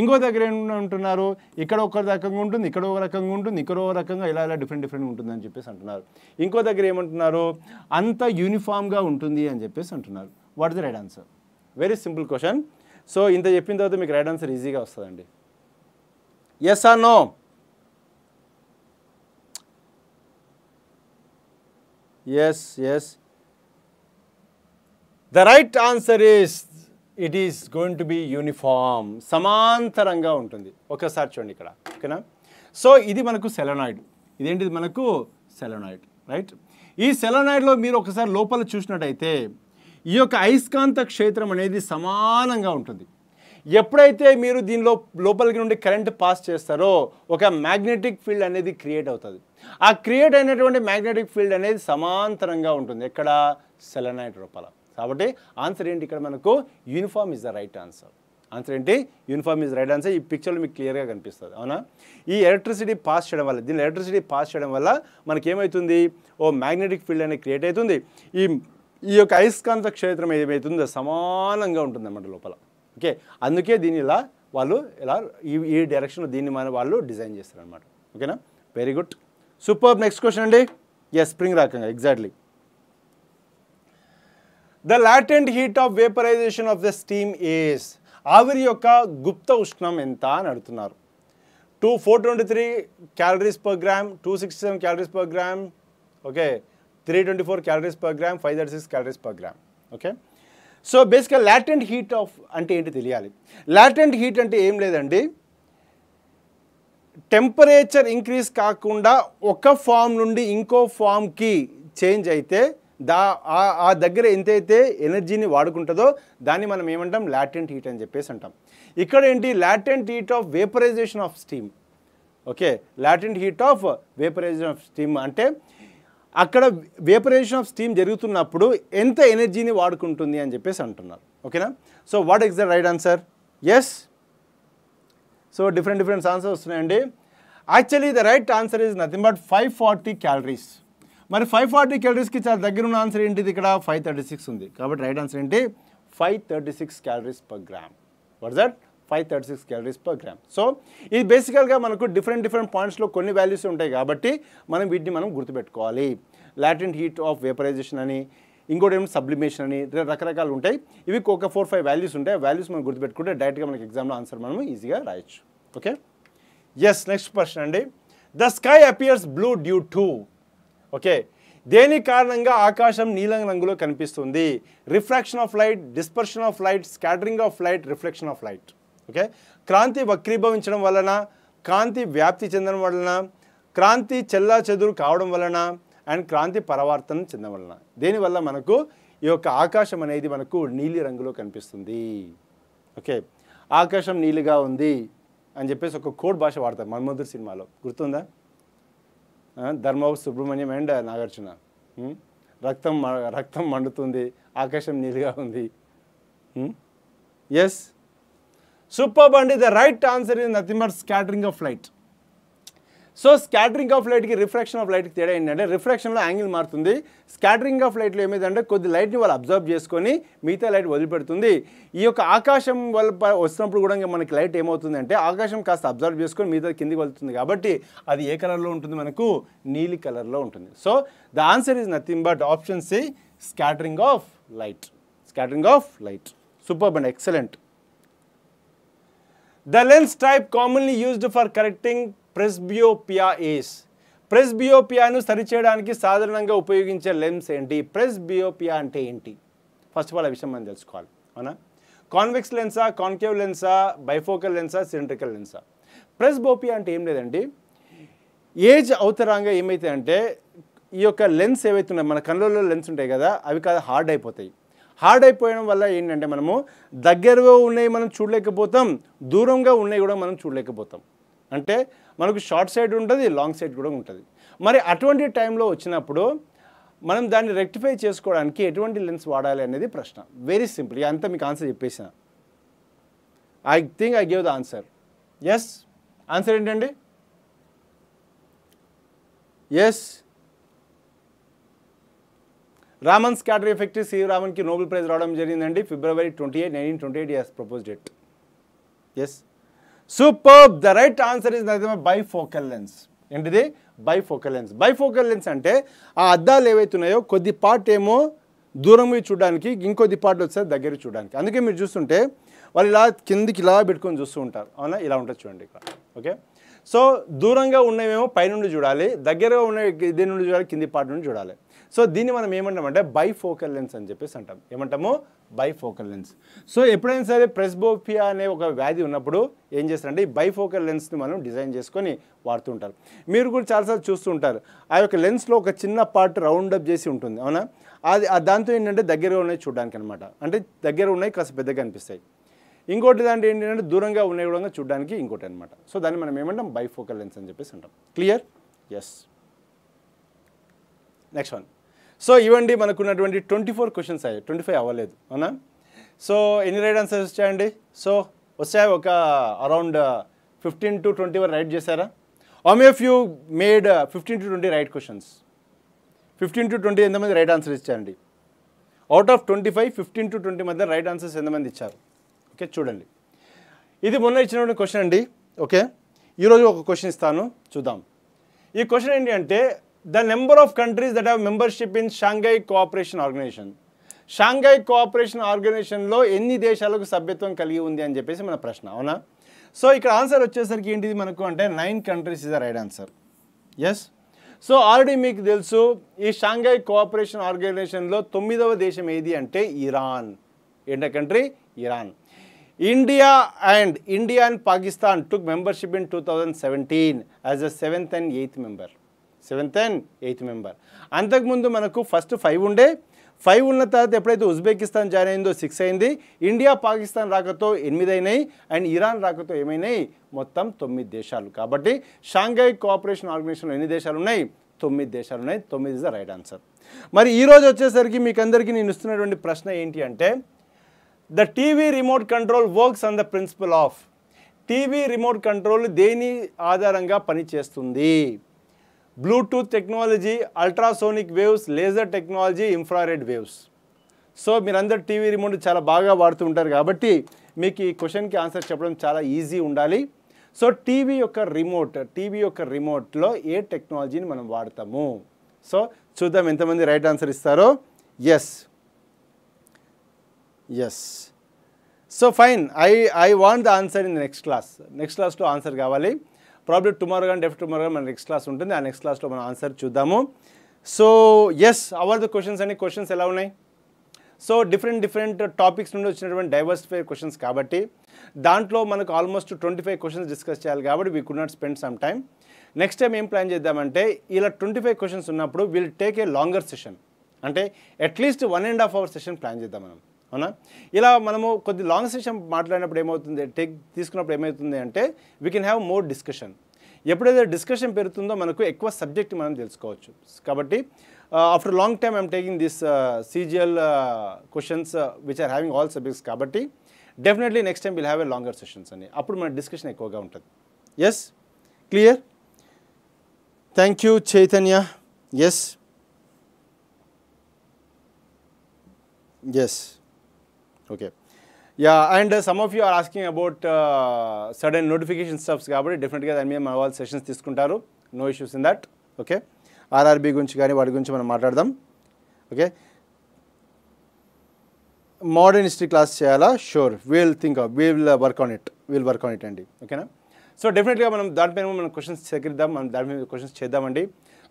ఇంకో దగ్గర అంటున్నారు ఇక్కడ ఒక రకంగా ఉంటుంది ఇక్కడ ఒక రకంగా ఉంటుంది ఇక్కడ ఒక రకంగా ఇలా ఇలా డిఫరెంట్ డిఫరెంట్ ఉంటుంది అని చెప్పేసి అంటున్నారు ఇంకో దగ్గర ఏమంటున్నారు అంత యూనిఫామ్గా ఉంటుంది అని చెప్పేసి అంటున్నారు what the right answer very simple question so ఇంత చెప్పిన తర్వాత మీకు రైట్ ఆన్సర్ ఈజీగా వస్తుందండి yes or no yes yes the right answer is it is going to be uniform సమాంతరంగా ఉంటుంది ఒకసారి చూడండి ఇక్కడ ఓకేనా సో ఇది మనకు సెలనాయిడ్ ఇదేంటిది మనకు సెలనాయిడ్ రైట్ ఈ సెలనాయిడ్లో మీరు ఒకసారి లోపల చూసినట్టయితే ఈ యొక్క అయస్కాంత క్షేత్రం అనేది సమానంగా ఉంటుంది ఎప్పుడైతే మీరు దీనిలో లోపలికి నుండి కరెంట్ పాస్ చేస్తారో ఒక మ్యాగ్నెటిక్ ఫీల్డ్ అనేది క్రియేట్ అవుతుంది ఆ క్రియేట్ అయినటువంటి మ్యాగ్నెటిక్ ఫీల్డ్ అనేది సమాంతరంగా ఉంటుంది ఎక్కడ సెలనాయిడ్ రూపాల కాబట్టి ఆన్సర్ ఏంటి ఇక్కడ మనకు uniform is the right answer answer ఏంటి యూనిఫామ్ ఇస్ రైట్ ఆన్సర్ ఈ పిక్చర్లో మీకు క్లియర్గా కనిపిస్తుంది అవునా ఈ ఎలక్ట్రిసిటీ పాస్ చేయడం వల్ల దీని ఎలక్ట్రిసిటీ పాస్ చేయడం వల్ల మనకి ఏమవుతుంది ఓ మ్యాగ్నెటిక్ ఫీల్డ్ అనేది క్రియేట్ అవుతుంది ఈ ఈ యొక్క అయస్కాంత క్షేత్రం ఏమైతుందో సమానంగా ఉంటుందన్నమాట లోపల ఓకే అందుకే దీని ఇలా వాళ్ళు ఇలా ఈ ఈ డైరెక్షన్లో దీన్ని మన వాళ్ళు డిజైన్ చేస్తారనమాట ఓకేనా very good super next question అండి ఎస్ స్ప్రింగ్ రాకంగా exactly the latent heat of vaporisation of the steam is ఆవిరి యొక్క గుప్త ఉష్ణం ఎంత అని అడుగుతున్నారు two four twenty three calories per gram two sixty seven calories per gram okay three twenty four calories per gram five thirty six calories per gram okay so బేసిక్గా latent heat of అంటే ఏంటి తెలియాలి latent heat అంటే ఏం లేదండి temperature increase కాకుండా ఒక form నుండి ఇంకో ఫామ్కి చేంజ్ అయితే దా ఆ దగ్గర ఎంతైతే ఎనర్జీని వాడుకుంటుందో దాన్ని మనం ఏమంటాం లాటెంట్ హీట్ అని చెప్పేసి అంటాం ఇక్కడ ఏంటి latent heat of vaporisation of steam okay latent heat of vaporisation of steam అంటే అక్కడ వేపరేషన్ ఆఫ్ స్టీమ్ జరుగుతున్నప్పుడు ఎంత ఎనర్జీని వాడుకుంటుంది అని చెప్పేసి అంటున్నారు ఓకేనా so what is the right answer yes so different different answers వస్తున్నాయండి actually the right answer is nothing but five forty calories మరి ఫైవ్ ఫార్టీ క్యాలరీస్కి చాలా దగ్గర ఉన్న ఆన్సర్ ఏంటిది ఇక్కడ ఫైవ్ థర్టీ సిక్స్ ఉంది కాబట్టి రైట్ ఆన్సర్ ఏంటి five thirty six calories per gram what that five thirty six calories per gram so ఇది బేసికల్గా మనకు డిఫరెంట్ డిఫరెంట్ పాయింట్స్లో కొన్ని వాల్యూస్ ఉంటాయి కాబట్టి మనం వీటిని మనం గుర్తుపెట్టుకోవాలి లాటెంట్ హీట్ ఆఫ్ వేపరైజేషన్ అని ఇంకోటి ఏమి సబ్లిమేషన్ అని రకరకాలు ఉంటాయి ఇవి ఒక ఫోర్ ఫైవ్ వాల్యూస్ ఉంటాయి వాల్యూస్ మనం గుర్తుపెట్టుకుంటే డైరెక్ట్గా మనకి ఎగ్జామ్లో ఆన్సర్ మనం ఈజీగా రాయొచ్చు ఓకే ఎస్ నెక్స్ట్ క్వశ్చన్ అండి the sky appears blue due to okay దేని కారణంగా ఆకాశం నీలం రంగులో కనిపిస్తుంది refraction of light dispersion of light scattering of light reflection of light okay క్రాంతి వక్రీభవించడం వలన కాంతి వ్యాప్తి చెందడం వలన క్రాంతి చెల్లా చెదురు కావడం వలన అండ్ క్రాంతి పరావర్తనం చెందడం వలన దేనివల్ల మనకు ఈ యొక్క ఆకాశం అనేది మనకు నీలి రంగులో కనిపిస్తుంది ఓకే ఆకాశం నీలిగా ఉంది అని చెప్పేసి ఒక కోడ్ భాష వాడతారు మన్మధుర్ సినిమాలో గుర్తుందా ధర్మవు సుబ్రహ్మణ్యం అండ్ నాగార్జున రక్తం రక్తం మండుతుంది ఆకాశం నీలిగా ఉంది yes super and the right answer is nothing but scattering of flight so scattering of లైట్కి రిఫ్రాక్షన్ ఆఫ్ లైట్కి తేడా ఏంటంటే రిఫ్రాక్షన్లో యాంగిల్ మారుతుంది స్కాటరింగ్ ఆఫ్ లైట్లో ఏమైందంటే కొద్ది లైట్ని వాళ్ళు అబ్జర్వ్ చేసుకొని మిగతా లైట్ వదిలిపెడుతుంది ఈ యొక్క ఆకాశం వల్ల వస్తున్నప్పుడు కూడా మనకి లైట్ ఏమవుతుందంటే ఆకాశం కాస్త అబ్జర్వ్ చేసుకొని మిగతా కిందికి వెళ్తుంది కాబట్టి అది ఏ కలర్లో ఉంటుంది మనకు నీలి కలర్లో ఉంటుంది so the answer is nothing but option C scattering of light scattering of light super and excellent the lens type commonly used for correcting presbyopia is ప్రెస్బియోపియాను సరిచేయడానికి సాధారణంగా ఉపయోగించే లెన్స్ ఏంటి ప్రెస్బియోపియా అంటే ఏంటి ఫస్ట్ ఆఫ్ ఆల్ ఆ విషయం మనం తెలుసుకోవాలి అవునా కాన్వెక్స్ లెన్సా కాన్కేవ్ లెన్సా బైఫోకల్ లెన్సా సిలిండ్రికల్ లెన్సా ప్రెస్బోపియా అంటే ఏం లేదండి ఏజ్ అవతరంగా ఏమవుతాయంటే ఈ యొక్క లెన్స్ ఏవైతే ఉన్నాయి మన కళ్ళల్లో లెన్స్ ఉంటాయి కదా అవి కాదు హార్డ్ అయిపోతాయి హార్డ్ అయిపోయడం వల్ల ఏంటంటే మనము దగ్గరగా ఉన్నాయి మనం చూడలేకపోతాం దూరంగా ఉన్నాయి కూడా మనం చూడలేకపోతాం అంటే మనకు షార్ట్ సైడ్ ఉంటుంది లాంగ్ సైడ్ కూడా ఉంటుంది మరి అటువంటి టైంలో వచ్చినప్పుడు మనం దాన్ని రెక్టిఫై చేసుకోవడానికి ఎటువంటి లెన్స్ వాడాలి అనేది ప్రశ్న వెరీ సింపుల్ ఇక అంతా మీకు ఆన్సర్ చెప్పేసిన I think I gave the answer yes answer ఏంటండి yes Raman scatter effect C రామన్కి నోబెల్ ప్రైజ్ రావడం జరిగిందండి February twenty eight nineteen twenty eight yes propose date yes super the right answer is bifocal lens ఏంటిది bifocal lens bifocal lens అంటే ఆ అద్దాలు ఏవైతున్నాయో కొద్ది పార్ట్ ఏమో దూరం చూడడానికి ఇంకొద్ది పార్ట్ వచ్చేది దగ్గర చూడడానికి అందుకే మీరు చూస్తుంటే వాళ్ళు ఇలా కిందికి ఇలా పెట్టుకొని చూస్తూ ఉంటారు అవునా ఇలా ఉంటుంది చూడండి ఇక్కడ ఓకే సో దూరంగా ఉన్నవేమో పైనుండి చూడాలి దగ్గరగా ఉన్న దీని నుండి చూడాలి కింది పార్ట్ నుండి చూడాలి సో దీన్ని మనం ఏమంటామంటే బైఫోకల్ లెన్స్ అని చెప్పేసి అంటాం ఏమంటాము బైఫోకల్ లెన్స్ సో ఎప్పుడైనా సరే ప్రెస్బోపియా అనే ఒక వ్యాధి ఉన్నప్పుడు ఏం చేస్తారంటే ఈ బైఫోకల్ లెన్స్ని మనం డిజైన్ చేసుకొని వాడుతుంటారు మీరు కూడా చాలాసార్లు చూస్తుంటారు ఆ యొక్క లెన్స్లో ఒక చిన్న పార్ట్ రౌండ్ అప్ చేసి ఉంటుంది అవునా అది దాంతో ఏంటంటే దగ్గరగా ఉన్నాయి చూడడానికి అనమాట అంటే దగ్గర ఉన్నాయి కాస్త పెద్దగా అనిపిస్తాయి ఇంకోటి దాంట్లో ఏంటంటే దూరంగా ఉన్నాయి కూడా చూడడానికి ఇంకోటి అనమాట సో దాన్ని మనం ఏమంటాం బైఫోకల్ లెన్స్ అని చెప్పేసి అంటాం clear yes next one so ఇవ్వండి మనకున్నటువంటి ట్వంటీ ఫోర్ క్వశ్చన్స్ అయ్యాయి ట్వంటీ ఫైవ్ అవ్వలేదు అవునా సో ఎన్ని రైట్ ఆన్సర్స్ వచ్చాయండి సో వచ్చాయి ఒక అరౌండ్ ఫిఫ్టీన్ టు ట్వంటీ వరకు రైట్ చేశారా ఆమె of you made fifteen to twenty right questions fifteen to twenty ఎంతమంది రైట్ ఆన్సర్ ఇచ్చారండి out of twenty five fifteen to twenty మధ్య రైట్ ఆన్సర్స్ ఎంతమంది ఇచ్చారు ఓకే చూడండి ఇది మొన్న ఇచ్చినటువంటి క్వశ్చన్ అండి ఓకే ఈరోజు ఒక క్వశ్చన్ ఇస్తాను చూద్దాం ఈ క్వశ్చన్ ఏంటి అంటే the number of countries that have membership in Shanghai cooperation Organization. Shanghai cooperation ఆర్గనైజేషన్లో ఎన్ని దేశాలకు సభ్యత్వం కలిగి ఉంది అని చెప్పేసి మన ప్రశ్న అవునా సో ఇక్కడ ఆన్సర్ వచ్చేసరికి ఏంటిది మనకు అంటే nine countries is the right answer yes so already మీకు తెలుసు ఈ షాంఘై కోఆపరేషన్ ఆర్గనైజేషన్లో తొమ్మిదవ దేశం ఏది అంటే ఇరాన్ ఏంట country Iran India and India and Pakistan took membership in two thousand seventeen as a seventh and eighth member seventh and eighth member అంతకుముందు మనకు ఫస్ట్ ఫైవ్ ఉండే ఫైవ్ ఉన్న తర్వాత ఎప్పుడైతే ఉజ్బెకిస్తాన్ జాయిన్ అయిందో సిక్స్ అయింది ఇండియా పాకిస్తాన్ రాకతో ఎనిమిది అయినాయి అండ్ ఇరాన్ రాకతో ఏమైనాయి మొత్తం తొమ్మిది దేశాలు కాబట్టి షాంఘై కోఆపరేషన్ ఆర్గనైజేషన్లో ఎన్ని దేశాలు ఉన్నాయి తొమ్మిది దేశాలు ఉన్నాయి తొమ్మిది ఇస్ ద రైట్ ఆన్సర్ మరి ఈరోజు వచ్చేసరికి మీకు అందరికీ నేను ఇస్తున్నటువంటి ప్రశ్న ఏంటి అంటే the TV remote control works on the principle of TV remote control దేని ఆధారంగా పనిచేస్తుంది bluetooth technology ultrasonic waves laser technology infrared waves so మీరందరూ టీవీ రిమోట్ చాలా బాగా వాడుతూ ఉంటారు కాబట్టి మీకు ఈ క్వశ్చన్కి ఆన్సర్ చెప్పడం చాలా ఈజీ ఉండాలి సో టీవీ యొక్క రిమోట్ టీవీ యొక్క రిమోట్లో ఏ టెక్నాలజీని మనం వాడతాము సో చూద్దాం ఎంతమంది రైట్ ఆన్సర్ ఇస్తారో yes yes so fine I I want the answer in next class next క్లాస్లో ఆన్సర్ కావాలి ప్రాబ్లీ టుమారో కానీ డెఫ్ టుమారో మన నెక్స్ట్ క్లాస్ ఉంటుంది ఆ నెక్స్ట్ క్లాస్లో మనం ఆన్సర్ చూద్దాము so yes our the questions అన్ని క్వశ్చన్స్ ఎలా ఉన్నాయి సో డిఫరెంట్ డిఫరెంట్ టాపిక్స్ నుండి వచ్చినటువంటి డైవర్సిఫై క్వశ్చన్స్ కాబట్టి దాంట్లో మనకు almost twenty five questions discuss చేయాలి కాబట్టి we could not spend some time next time ఏం ప్లాన్ చేద్దామంటే ఇలా ట్వంటీ ఫైవ్ క్వశ్చన్స్ ఉన్నప్పుడు will take a longer session అంటే at least one and half hour session plan చేద్దాం మనం అవునా ఇలా మనము కొద్ది లాంగ్ సెషన్ మాట్లాడినప్పుడు ఏమవుతుంది టేక్ తీసుకున్నప్పుడు ఏమవుతుంది అంటే we can have more discussion ఎప్పుడైతే డిస్కషన్ పెరుగుతుందో మనకు ఎక్కువ సబ్జెక్ట్ మనం తెలుసుకోవచ్చు కాబట్టి after long time I'm taking this CGL questions which are having all subjects కాబట్టి definitely next time will have a longer sessions అని అప్పుడు మన డిస్కషన్ ఎక్కువగా ఉంటుంది yes clear thank you Chaitanya yes yes okay ya and some of you are asking about sudden notification stuffs కాబట్టి డెఫినెట్గా దాని మీద మన వాళ్ళు సెషన్స్ తీసుకుంటారు no issues in that okay RRB గురించి కానీ వాటి గురించి మనం మాట్లాడదాం ఓకే మోడర్న్ హిస్టరీ క్లాస్ చేయాలా sure we'll think will work on it we'll work on it అండి ఓకేనా సో డెఫినెట్గా మనం దానిపైన మనం క్వశ్చన్స్ సేకరిద్దాం మనం దాని మీద క్వశ్చన్స్ చేద్దామండి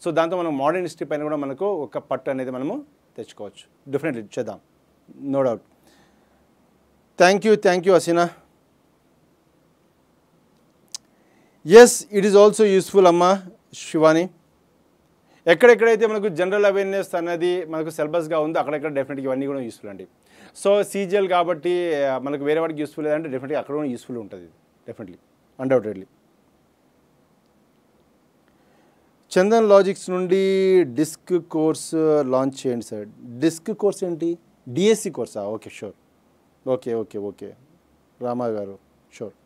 సో దాంతో మనం మోడర్న్ హిస్టరీ పైన కూడా మనకు ఒక పట్టు అనేది మనము తెచ్చుకోవచ్చు డెఫినెట్లీ చేద్దాం no doubt thank you thank you Asina. Yes it is also useful అమ్మ శివాని ఎక్కడెక్కడైతే మనకు జనరల్ అవేర్నెస్ అనేది మనకు సిలబస్గా ఉందో అక్కడెక్కడ డెఫినెట్గా ఇవన్నీ కూడా యూస్ఫుల్ అండి సో సీజియల్ కాబట్టి మనకు వేరే వాడికి యూస్ఫుల్ లేదంటే డెఫినెట్గా అక్కడ కూడా యూస్ఫుల్ ఉంటుంది డెఫినెట్లీ అన్డౌటెడ్లీ చందన్ లాజిక్స్ నుండి డిస్క్ కోర్స్ లాంచ్ చేయండి సార్ డిస్క్ కోర్స్ ఏంటి డిఎస్సి కోర్సా okay sure okay okay okay Rama garu sure